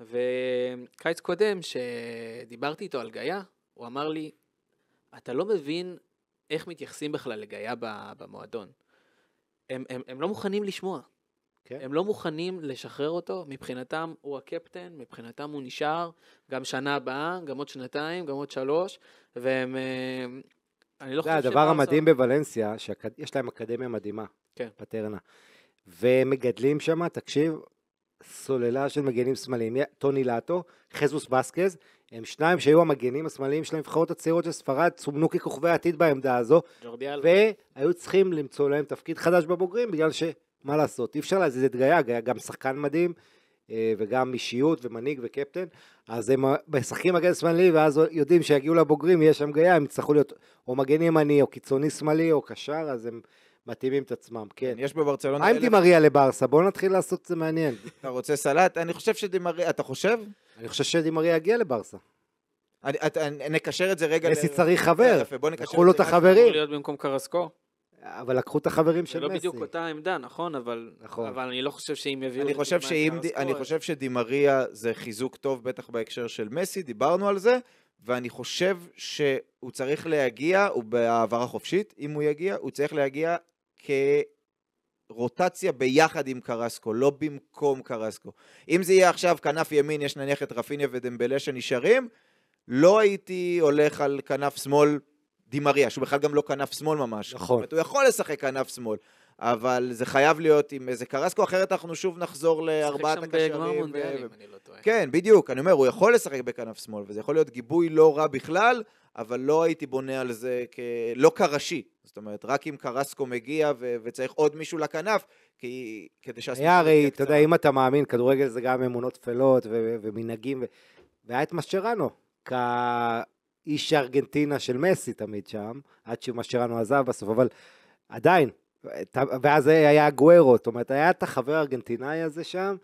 S3: וקיץ קודם, שדיברתי איתו על גאיה, הוא אמר לי, אתה לא מבין איך מתייחסים בכלל לגאיה במועדון. הם, הם, הם לא מוכנים לשמוע. Okay. כן. הם לא מוכנים לשחרר אותו, מבחינתם הוא הקפטן, מבחינתם הוא נשאר, גם שנה הבאה, גם עוד שנתיים, גם עוד שלוש, והם... אה, אני לא חושב... ש... זה הדבר המדהים
S2: בוולנסיה, שיש להם אקדמיה מדהימה. כן. פטרנה. ומגדלים שם, תקשיב, סוללה של מגנים שמאליים, טוני לטו, חזוס בסקז, הם שניים שהיו המגנים השמאליים של הנבחרות הצעירות של ספרד, צומנו ככוכבי עתיד בעמדה הזו, והיו צריכים למצוא להם תפקיד חדש בבוגרים, בגלל שמה לעשות, אי אפשר להזיז את גיא, גיא גם שחקן מדהים, אה, וגם אישיות ומנהיג וקפטן, אז הם משחקים מגן שמאלי, ואז יודעים שיגיעו לבוגרים, יהיה שם גיא, הם יצטרכו להיות או מגן ימני, או קיצוני שמאלי, או קשר, אז הם... מתאימים את עצמם, כן. כן יש בברצלונה... מה עם דימריה לברסה? בואו נתחיל לעשות את זה מעניין. אתה
S1: רוצה סלט? אני חושב שדימריה... אתה חושב? אני חושב שדימריה יגיע לברסה.
S3: נקשר את זה רגע... מסי צריך חבר, לקחו לו את החברים. להיות במקום קרסקו.
S1: אבל לקחו את החברים של מסי. זה לא בדיוק אותה
S3: עמדה, נכון, אבל, נכון. אבל אני לא חושב שאם יביאו... אני חושב, שאם, אני
S1: חושב שדימריה זה חיזוק טוב, בטח בהקשר של מסי, דיברנו על זה, ואני חושב שהוא צריך להגיע, הוא בהעברה חופשית, אם הוא יגיע, הוא צריך להגיע כרוטציה ביחד עם קרסקו, לא במקום קרסקו. אם זה יהיה עכשיו כנף ימין, יש נניח את רפיניה ודמבלה שנשארים, לא הייתי הולך על כנף שמאל. דימריה, שהוא בכלל גם לא כנף שמאל ממש. נכון. זאת אומרת, הוא יכול לשחק כנף שמאל. אבל זה חייב להיות עם איזה קרסקו, אחרת אנחנו שוב נחזור לארבעת הקשרים. ו... ו... לא כן, בדיוק, אני אומר, הוא יכול לשחק בכנף שמאל, וזה יכול להיות גיבוי לא רע בכלל, אבל לא הייתי בונה על זה כ... לא כראשי. זאת אומרת, רק אם קרסקו מגיע ו... וצריך עוד מישהו לכנף, כי... כדי שהספיק... היה
S2: הרי, אתה יודע, אם אתה מאמין, כדורגל זה גם אמונות טפלות ו... ומנהגים, ו... והיה את משרנו, כאיש ארגנטינה של מסי תמיד שם, עד שמשרנו עזב בסוף, אבל עדיין, ואז היה גוארו, זאת אומרת, היה את החבר הארגנטינאי הזה שם,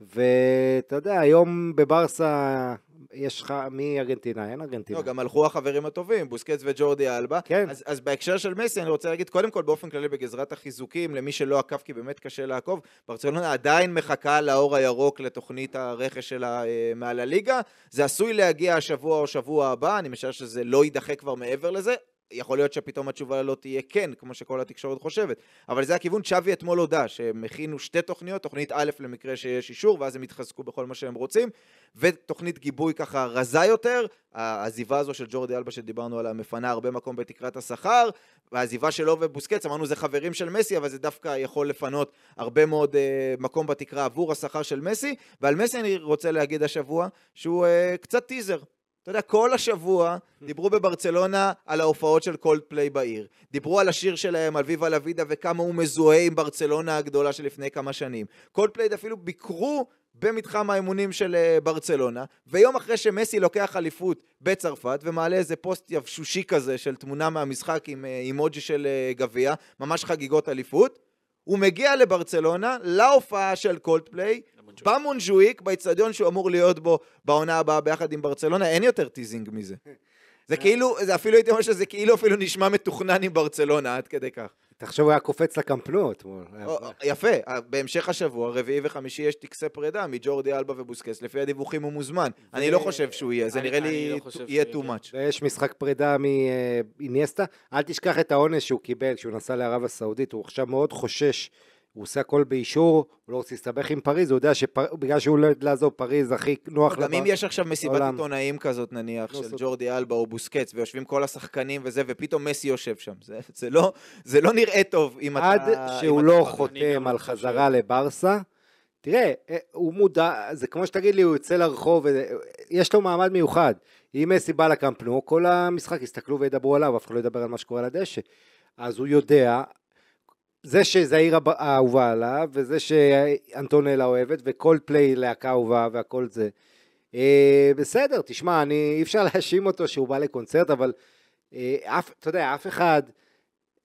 S2: ואתה יודע, היום בברסה יש לך, מי ארגנטינאי? אין ארגנטינאי. לא,
S1: גם הלכו החברים הטובים, בוסקץ וג'ורדי אלבה. כן. אז, אז בהקשר של מסי, אני רוצה להגיד, קודם כל, באופן כללי, בגזרת החיזוקים, למי שלא עקב, כי באמת קשה לעקוב, ברצלונה עדיין מחכה לאור הירוק לתוכנית הרכש שלה אה, מעל הליגה. זה עשוי להגיע השבוע או שבוע הבא, אני משער שזה לא יידחה כבר מעבר לזה. יכול להיות שפתאום התשובה לא תהיה כן, כמו שכל התקשורת חושבת. אבל זה הכיוון, צ'אבי אתמול הודה שהם הכינו שתי תוכניות, תוכנית א' למקרה שיש אישור, ואז הם יתחזקו בכל מה שהם רוצים, ותוכנית גיבוי ככה רזה יותר, העזיבה הזו של ג'ורדי אלבה שדיברנו עליה מפנה הרבה מקום בתקרת השכר, והעזיבה שלו ובוסקץ, אמרנו זה חברים של מסי, אבל זה דווקא יכול לפנות הרבה מאוד uh, מקום בתקרה עבור השכר של מסי, ועל מסי אני רוצה להגיד השבוע שהוא uh, קצת טיזר. אתה יודע, כל השבוע דיברו בברצלונה על ההופעות של קולד פליי בעיר. דיברו על השיר שלהם, על ויבה לוידה, וכמה הוא מזוהה עם ברצלונה הגדולה שלפני כמה שנים. קולד פליי אפילו ביקרו במתחם האימונים של אה, ברצלונה, ויום אחרי שמסי לוקח אליפות בצרפת ומעלה איזה פוסט יבשושי כזה של תמונה מהמשחק עם אה, אימוג'י של אה, גביע, ממש חגיגות אליפות, הוא מגיע לברצלונה, להופעה של קולדפליי, במונג'וויק, באיצטדיון שהוא אמור להיות בו בעונה הבאה ביחד עם ברצלונה, אין יותר טיזינג מזה. זה כן. כאילו, זה אפילו הייתי אומר שזה כאילו אפילו נשמע מתוכנן עם ברצלונה, עד כדי כך.
S2: תחשוב, הוא היה קופץ לקמפנו אתמול.
S1: יפה, אה, בהמשך השבוע, רביעי וחמישי, יש טקסי פרידה מג'ורדי אלבה ובוסקס, לפי הדיווחים הוא מוזמן. אני לא חושב שהוא יהיה, זה נראה לי לא יהיה too much.
S2: ויש משחק פרידה מאיניאסטה, אה, אל תשכח את העונש שהוא קיבל כשהוא נסע לערב הסעודית, הוא עכשיו מאוד חושש הוא עושה הכל באישור, הוא לא רוצה להסתבך עם פריז, הוא יודע שבגלל שהוא לא יודע לעזוב פריז הכי נוח לבא. גם אם יש עכשיו מסיבת עיתונאים
S1: כזאת נניח, לא של ג'ורדי אלבה או בוסקץ, ויושבים כל השחקנים וזה, ופתאום מסי יושב שם. זה לא, לא נראה טוב אם אתה... עד שהוא לא חותם על
S2: חזרה לברסה, תראה, אה, הוא מודע, זה כמו שתגיד לי, הוא יוצא לרחוב, יש לו מעמד מיוחד. אם מסי בא לקמפנו, כל המשחק יסתכלו וידברו עליו, אף אחד לא ידבר על מה שקורה על הדשא. אז הוא יודע, זה שזעיר האהובה עליו, וזה שאנטונלה אוהבת, וכל פליי להקה אהובה והכל זה. אה, בסדר, תשמע, אני, אי אפשר להאשים אותו שהוא בא לקונצרט, אבל אה, אף, אתה יודע, אף אחד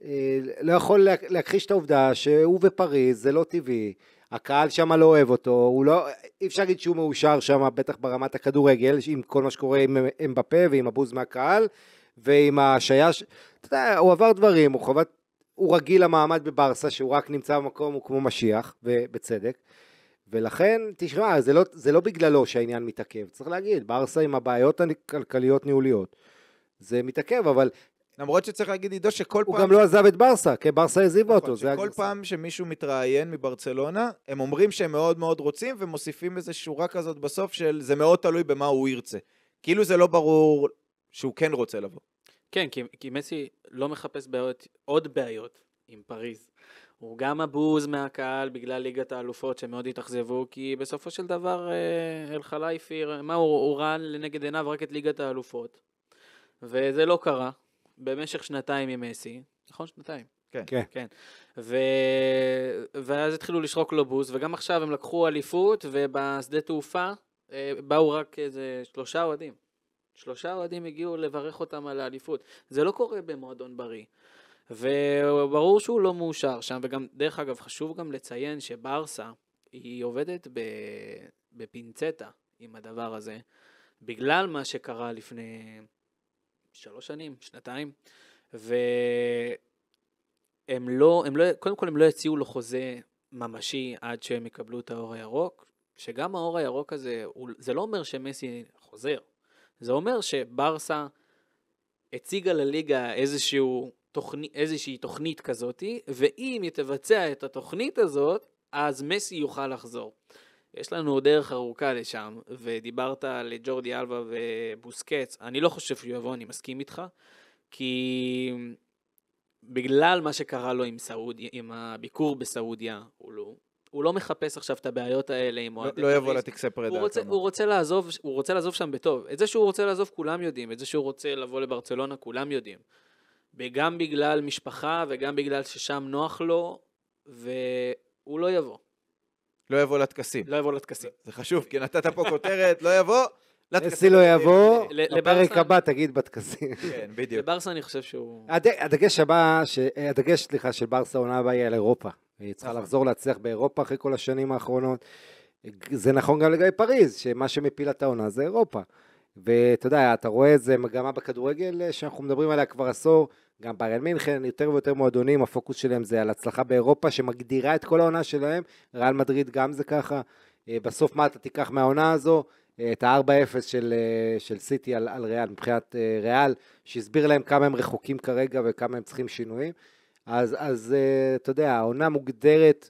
S2: אה, לא יכול לה, להכחיש את העובדה שהוא בפריז, זה לא טבעי. הקהל שם לא אוהב אותו, הוא לא, אי אפשר להגיד שהוא מאושר שם, בטח ברמת הכדורגל, עם כל מה שקורה עם, אמ-, אמבפה ועם הבוז מהקהל, ועם השייש, אתה יודע, הוא עבר דברים, הוא חוות הוא רגיל למעמד בברסה, שהוא רק נמצא במקום, הוא כמו משיח, ובצדק. ולכן, תשמע, זה לא, זה לא בגללו שהעניין מתעכב, צריך להגיד, ברסה עם הבעיות הכלכליות ניהוליות,
S1: זה מתעכב, אבל... למרות שצריך להגיד עידו שכל פעם... הוא גם לא
S2: עזב את ברסה, כי ברסה העזיבה נכון, אותו. שכל
S1: פעם שמישהו מתראיין מברצלונה, הם אומרים שהם מאוד מאוד רוצים, ומוסיפים איזו שורה כזאת בסוף של זה מאוד תלוי במה הוא ירצה. כאילו זה לא ברור שהוא כן רוצה לבוא.
S3: כן, כי, כי מסי לא מחפש בעיות, עוד בעיות עם פריז. הוא גם הבוז מהקהל בגלל ליגת האלופות שמאוד התאכזבו, כי בסופו של דבר אה, אל-חלייפי, מה הוא, הוא ראה לנגד עיניו רק את ליגת האלופות. וזה לא קרה במשך שנתיים עם מסי, נכון? שנתיים. כן. כן. כן. ו... ואז התחילו לשרוק לו בוז, וגם עכשיו הם לקחו אליפות, ובשדה תעופה אה, באו רק איזה שלושה אוהדים. שלושה אוהדים הגיעו לברך אותם על האליפות. זה לא קורה במועדון בריא. וברור שהוא לא מאושר שם, וגם, דרך אגב, חשוב גם לציין שברסה, היא עובדת בפינצטה עם הדבר הזה, בגלל מה שקרה לפני שלוש שנים, שנתיים, והם לא, הם לא, קודם כל הם לא יציעו לו חוזה ממשי עד שהם יקבלו את האור הירוק, שגם האור הירוק הזה, זה לא אומר שמסי חוזר, זה אומר שברסה הציגה לליגה איזשהו תוכני, איזושהי תוכנית כזאת, ואם היא תבצע את התוכנית הזאת, אז מסי יוכל לחזור. יש לנו עוד דרך ארוכה לשם, ודיברת על ג'ורדי אלבה ובוסקץ, אני לא חושב שהוא יבוא, אני מסכים איתך, כי בגלל מה שקרה לו עם, סעוד... עם הביקור בסעודיה, הוא לא, הוא לא מחפש עכשיו את הבעיות האלה עם לא- אוהדי לא יבוא לטקסי פרידה. הוא רוצה לעזוב, הוא רוצה לעזוב שם בטוב. את זה שהוא רוצה לעזוב כולם יודעים, את זה שהוא רוצה לבוא לברצלונה כולם יודעים. וגם בגלל משפחה וגם בגלל ששם נוח לו, והוא לא יבוא. לא יבוא לטקסים. לא יבוא לטקסים. זה חשוב, כי נתת פה כותרת, לא יבוא. נסי לא יבוא, לפרק הבא
S2: תגיד בטקסים. כן,
S3: בדיוק. לברסה אני חושב שהוא...
S2: הדגש הבא, הדגש, סליחה, של ברסה עונה הבאה יהיה על אירופה. היא צריכה נכון. לחזור להצליח באירופה אחרי כל השנים האחרונות. זה נכון גם לגבי פריז, שמה שמפיל את העונה זה אירופה. ואתה יודע, אתה רואה איזה מגמה בכדורגל אה, שאנחנו מדברים עליה כבר עשור, גם בארל מינכן, יותר ויותר מועדונים, הפוקוס שלהם זה על הצלחה באירופה שמגדירה את כל העונה שלהם, ריאל מדריד גם זה ככה. אה, בסוף מה אתה תיקח מהעונה הזו? אה, את ה-4-0 של, של סיטי על, על ריאל, מבחינת ריאל, שהסביר להם כמה הם רחוקים כרגע וכמה הם צריכים שינויים. אז, אז אה, אתה יודע, העונה מוגדרת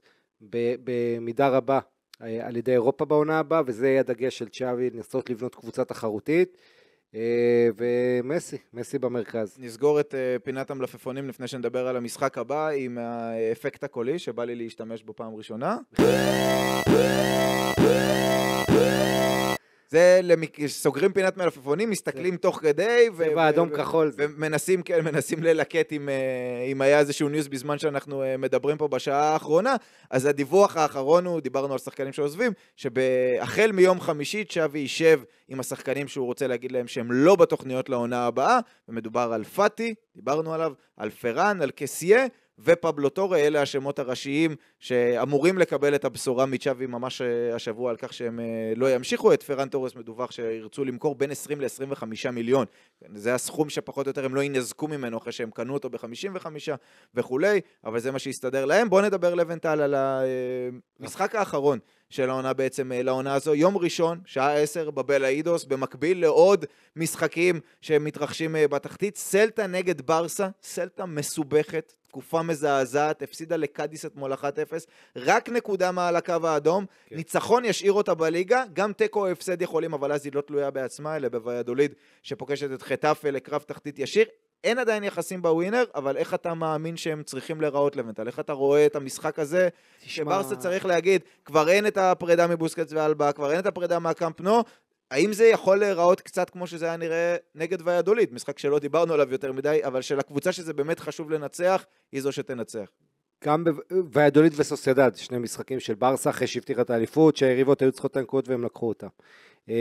S2: במידה רבה אה, על ידי אירופה בעונה הבאה, וזה יהיה הדגש של צ'אבי, לנסות לבנות קבוצה תחרותית. אה,
S1: ומסי, מסי במרכז. נסגור את פינת המלפפונים לפני שנדבר על המשחק הבא עם האפקט הקולי שבא לי להשתמש בו פעם ראשונה. זה למק... סוגרים פינת מלפפונים, מסתכלים תוך כדי, ו... באדום ו... כחול. ומנסים, כן, מנסים ללקט אם, אה, אם היה איזשהו ניוז בזמן שאנחנו אה, מדברים פה בשעה האחרונה, אז הדיווח האחרון הוא, דיברנו על שחקנים שעוזבים, שהחל מיום חמישי צ'אבי יישב עם השחקנים שהוא רוצה להגיד להם שהם לא בתוכניות לעונה הבאה, ומדובר על פאטי, דיברנו עליו, על פראן, על קסיה, ופבלוטורי, אלה השמות הראשיים שאמורים לקבל את הבשורה מצ'אבי ממש אה, השבוע על כך שהם אה, לא ימשיכו. את פרנטורס מדווח שירצו למכור בין 20 ל-25 מיליון. כן, זה הסכום שפחות או יותר הם לא ינזקו ממנו אחרי שהם קנו אותו ב-55 וכולי, אבל זה מה שהסתדר להם. בואו נדבר לבנטל על המשחק אה, האחרון. של העונה בעצם אה, לעונה הזו. יום ראשון, שעה 10 בבלאידוס, במקביל לעוד משחקים שמתרחשים אה, בתחתית. סלטה נגד ברסה, סלטה מסובכת, תקופה מזעזעת, הפסידה לקאדיס אתמול 1-0, רק נקודה מעל הקו האדום, כן. ניצחון ישאיר אותה בליגה, גם תיקו הפסד יכולים, אבל אז היא לא תלויה בעצמה, אלא בוויאדוליד שפוגשת את חטאפל לקרב תחתית ישיר. אין עדיין יחסים בווינר, אבל איך אתה מאמין שהם צריכים להיראות לבנטל? איך אתה רואה את המשחק הזה? תשמע... שברסה צריך להגיד, כבר אין את הפרידה מבוסקץ ואלבה, כבר אין את הפרידה מהקמפנו, האם זה יכול להיראות קצת כמו שזה היה נראה נגד ויאדוליד? משחק שלא דיברנו עליו יותר מדי, אבל של הקבוצה שזה באמת חשוב לנצח, היא זו שתנצח.
S2: גם ויאדוליד וסוסיידד, שני משחקים של ברסה אחרי שהבטיחה את האליפות, שהיריבות היו צריכות את הנקודות והם לקחו אותה. אמ,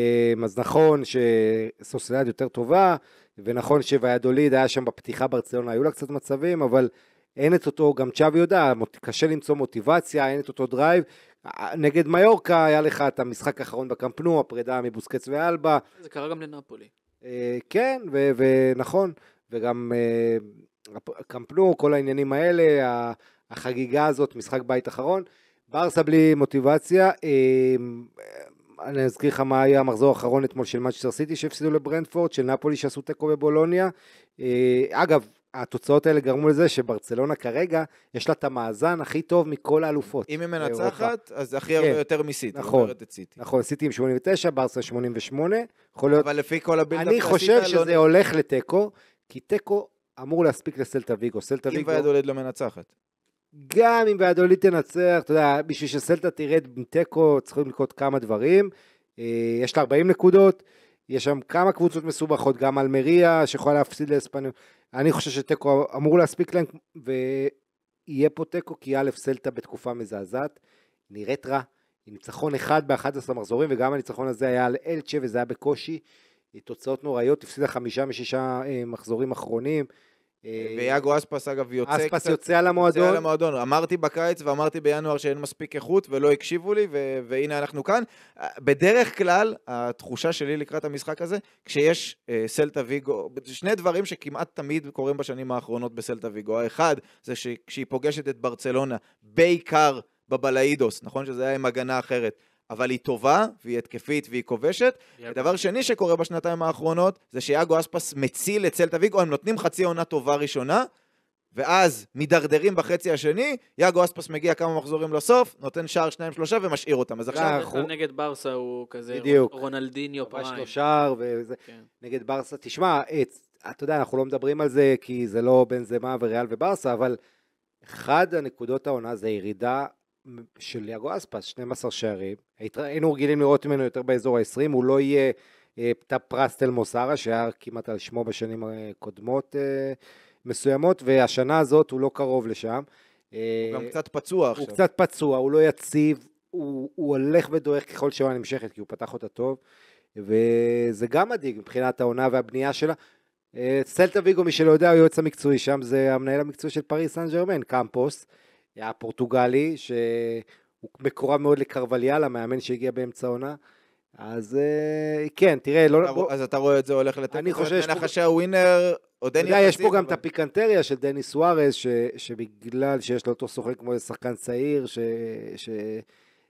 S2: אז נכון שסוסיידד יותר טובה, ונכון שוויאדוליד היה שם בפתיחה ברצלונה, היו לה קצת מצבים, אבל אין את אותו, גם צ'אבי יודע, קשה למצוא מוטיבציה, אין את אותו דרייב. אה, נגד מיורקה היה לך את המשחק האחרון בקמפנו, הפרידה מבוסקץ ואלבה.
S3: זה קרה גם לנפולי.
S2: אה, כן, ונכון, וגם אה, קמפנו, כל העניינים האלה, החגיגה הזאת, משחק בית אחרון. ברסה בלי מוטיבציה, אה, אני אזכיר לך מה היה המחזור האחרון אתמול של מצ'סטר סיטי שהפסידו לברנדפורד, של נפולי שעשו תיקו בבולוניה. אה, אגב, התוצאות האלה גרמו לזה שברצלונה כרגע, יש לה את המאזן הכי טוב מכל האלופות. אם היא אה, מנצחת,
S1: אז הכי הרבה כן. יותר מסיטי. נכון,
S2: נכון, סיטי עם 89, ברסה 88. אבל
S1: לפי כל הבילדאפ אני חושב לא שזה הולך
S2: לתיקו, כי תיקו אמור להספיק לסלטה ויגו. סלטה ויגו... אם ויאדוליד
S1: לא מנצחת.
S2: גם אם ועדולית תנצח, אתה יודע, בשביל שסלטה תרד תיקו, צריכים לקרות כמה דברים. אה, יש לה 40 נקודות, יש שם כמה קבוצות מסובכות, גם אלמריה שיכולה להפסיד לאספניה. אני חושב שתיקו אמור להספיק להם, ויהיה פה תיקו, כי א', סלטה בתקופה מזעזעת, נראית רע, עם ניצחון אחד ב-11 מחזורים, וגם הניצחון הזה היה על אלצ'ה, וזה היה בקושי. תוצאות נוראיות, הפסידה חמישה משישה אה, מחזורים אחרונים. אה, ויאגו אספס אגב יוצא אספס קצת, יוצא על המועדון. יוצא על
S1: המועדון. אמרתי בקיץ ואמרתי בינואר שאין מספיק איכות ולא הקשיבו לי ו- והנה אנחנו כאן. אה, בדרך כלל התחושה שלי לקראת המשחק הזה כשיש אה, סלטה ויגו, שני דברים שכמעט תמיד קורים בשנים האחרונות בסלטה ויגו. האחד זה שכשהיא פוגשת את ברצלונה בעיקר בבלאידוס, נכון שזה היה עם הגנה אחרת. אבל היא טובה, והיא התקפית והיא כובשת. ודבר שני שקורה בשנתיים האחרונות, זה שיאגו אספס מציל את סלטה ויגו, הם נותנים חצי עונה טובה ראשונה, ואז מידרדרים בחצי השני, יאגו אספס מגיע כמה מחזורים לסוף, נותן שער שניים שלושה ומשאיר אותם. אז עכשיו אנחנו...
S3: נגד ברסה הוא כזה בדיוק. רונלדיניו פריים. ממש לא שער,
S1: וזה... כן. נגד ברסה, תשמע,
S2: אתה יודע, אנחנו לא מדברים על זה כי זה לא בנזמה וריאל וברסה, אבל אחד הנקודות העונה זה ירידה של יאגו אספס, 12 שערים, היינו רגילים לראות ממנו יותר באזור ה-20, הוא לא יהיה אה, פטה פרס תל מוסרה, שהיה כמעט על שמו בשנים אה, קודמות אה, מסוימות, והשנה הזאת הוא לא קרוב לשם. הוא גם קצת פצוע הוא עכשיו. הוא קצת פצוע, הוא לא יציב, הוא, הוא הולך ודועך ככל שהעונה נמשכת, כי הוא פתח אותה טוב, וזה גם מדאיג מבחינת העונה והבנייה שלה. סלטה ויגו, מי שלא יודע, היועץ המקצועי שם, זה המנהל המקצועי של פריס סן ג'רמן, קמפוס. היה פורטוגלי, שהוא מקורב מאוד לקרבליאל, המאמן שהגיע באמצע העונה. אז אה, כן, תראה, לא-, לא... אז אתה רואה את זה הולך לתת... אני חושב... מנחשי הווינר, או דני... אתה יודע, יש פה גם את הפיקנטריה של דני סוארז, שבגלל שיש לו אותו סוחק כמו שחקן צעיר,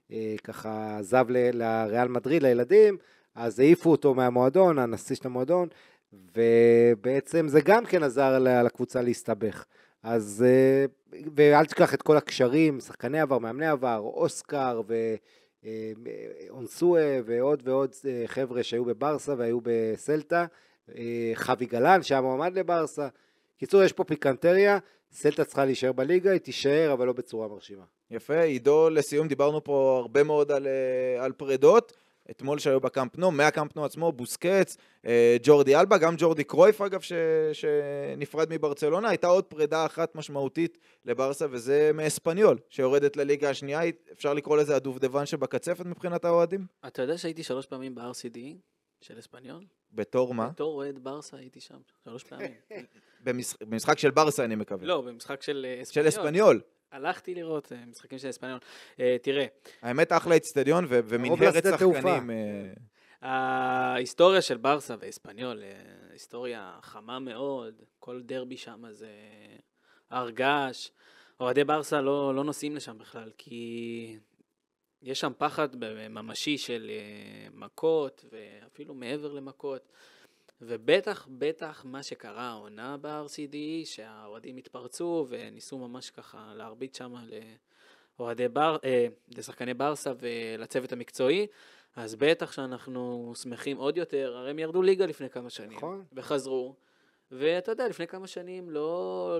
S2: שככה אה, עזב לריאל מדריד, לילדים, אז העיפו אותו מהמועדון, הנשיא של המועדון, ובעצם זה גם כן עזר לקבוצה להסתבך. אז, אה, ואל תשכח את כל הקשרים, שחקני עבר, מאמני עבר, אוסקר ואונסואה אה, אה, ועוד ועוד חבר'ה שהיו בברסה והיו בסלטה, חבי גלן שהיה מועמד לברסה. קיצור, יש פה פיקנטריה, סלטה צריכה להישאר בליגה, היא תישאר,
S1: אבל לא בצורה מרשימה. יפה, עידו, לסיום דיברנו פה הרבה מאוד על, על פרדות. אתמול שהיו בקמפנו, מהקמפנו עצמו, בוסקץ, אה, ג'ורדי אלבה, גם ג'ורדי קרויף אגב, ש, שנפרד מברצלונה, הייתה עוד פרידה אחת משמעותית לברסה, וזה מאספניול, שיורדת לליגה השנייה, אפשר לקרוא לזה הדובדבן שבקצפת מבחינת האוהדים?
S3: אתה יודע שהייתי שלוש פעמים ב-RCD של אספניול? בתור מה? בתור אוהד ברסה הייתי שם שלוש פעמים.
S1: במשחק של ברסה אני מקווה. לא, במשחק של אספניול. אה, של אספניול.
S3: הלכתי לראות אה, משחקים של אספניון. אה, תראה.
S1: האמת, אחלה אצטדיון ומנהרת שחקנים. אה. כן.
S3: ההיסטוריה של ברסה והספניול, היסטוריה חמה מאוד, כל דרבי שם זה הר געש. אוהדי ברסה לא, לא נוסעים לשם בכלל, כי יש שם פחד ממשי של מכות, ואפילו מעבר למכות. ובטח, בטח מה שקרה העונה ב-RCD, שהאוהדים התפרצו וניסו ממש ככה להרביץ שם לאוהדי בר, אה, לשחקני ברסה ולצוות המקצועי, אז בטח שאנחנו שמחים עוד יותר, הרי הם ירדו ליגה לפני כמה שנים. נכון. וחזרו. ואתה יודע, לפני כמה שנים לא,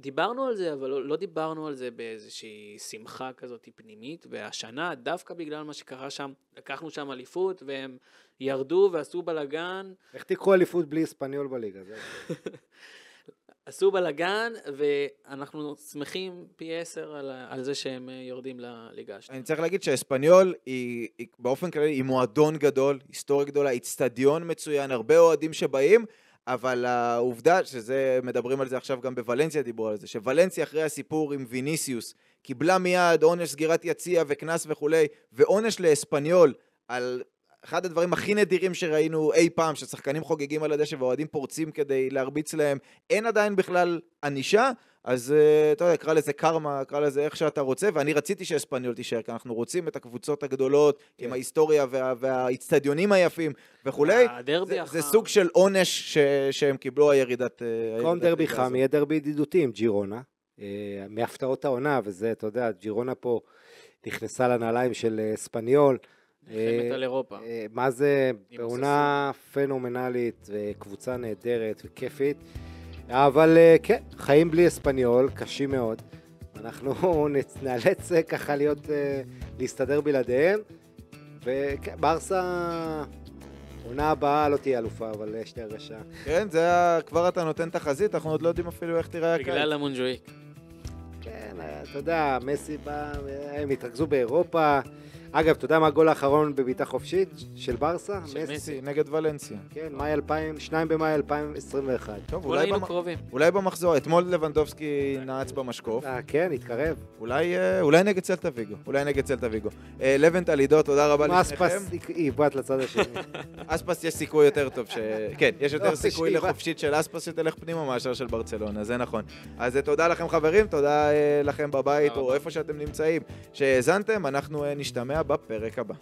S3: דיברנו על זה, אבל לא, לא דיברנו על זה באיזושהי שמחה כזאת פנימית, והשנה, דווקא בגלל מה שקרה שם, לקחנו שם אליפות, והם ירדו ועשו בלאגן.
S2: איך תיקחו אליפות בלי אספניול
S1: בליגה? זה...
S3: עשו בלאגן, ואנחנו שמחים פי עשר על, על זה שהם אה, יורדים לליגה השנייה. אני
S1: צריך להגיד שהאספניול היא, היא באופן כללי היא מועדון גדול, היסטוריה גדולה, איצטדיון מצוין, הרבה אוהדים שבאים. אבל העובדה שזה, מדברים על זה עכשיו גם בוולנסיה דיברו על זה, שוולנסיה אחרי הסיפור עם ויניסיוס קיבלה מיד עונש סגירת יציע וקנס וכולי, ועונש לאספניול על אחד הדברים הכי נדירים שראינו אי פעם, ששחקנים חוגגים על הדשא ואוהדים פורצים כדי להרביץ להם, אין עדיין בכלל ענישה, אז אה, אתה יודע, קרא לזה קרמה, קרא לזה איך שאתה רוצה, ואני רציתי שאספניול תישאר, כי אנחנו רוצים את הקבוצות הגדולות, כן. עם ההיסטוריה וה, והאיצטדיונים היפים וכולי. זה, זה סוג של עונש ש, שהם קיבלו הירידת... קום אה, דרבי חם, יהיה דרבי ידידותי עם ג'ירונה, אה, מהפתעות
S2: העונה, וזה, אתה יודע, ג'ירונה פה נכנסה לנעליים של אספניול. מלחמת על אירופה. מה זה, בעונה פנומנלית, וקבוצה נהדרת וכיפית. אבל אה, כן, חיים בלי אספניול, קשים מאוד. אנחנו נאלץ אה, ככה להיות, אה, להסתדר בלעדיהם. וכן, ברסה, עונה הבאה לא תהיה אלופה, אבל יש לי הרגשה.
S1: כן, זה היה, כבר אתה נותן תחזית, אנחנו עוד לא יודעים אפילו איך תראה הקיץ.
S2: בגלל המונג'ואיק. כן, אתה יודע, מסי בא, הם התרכזו באירופה. אגב, אתה יודע מה הגול האחרון
S1: בבעיטה חופשית של ברסה? של מסי, נגד ולנסיה. כן, מאי 2000, 2 במאי 2021. טוב, אולי היינו לא קרובים. אולי במחזור, אתמול לבנדובסקי נעץ במשקוף. אה, כן, התקרב. אולי, אה, נגד סלטה ויגו, אולי נגד סלטה ויגו. אה, לבנט עלידו, תודה רבה לפניכם. אספס יבעט לצד השני. אספס יש סיכוי יותר טוב ש... כן, יש יותר לא, סיכוי לחופשית של אספס שתלך פנימה מאשר של ברצלונה, זה נכון. אז אה, תודה לכם חברים, תודה לכם בבית או איפה שאתם נמצאים שהאזנתם, אנחנו נשתמע בפרק הבא.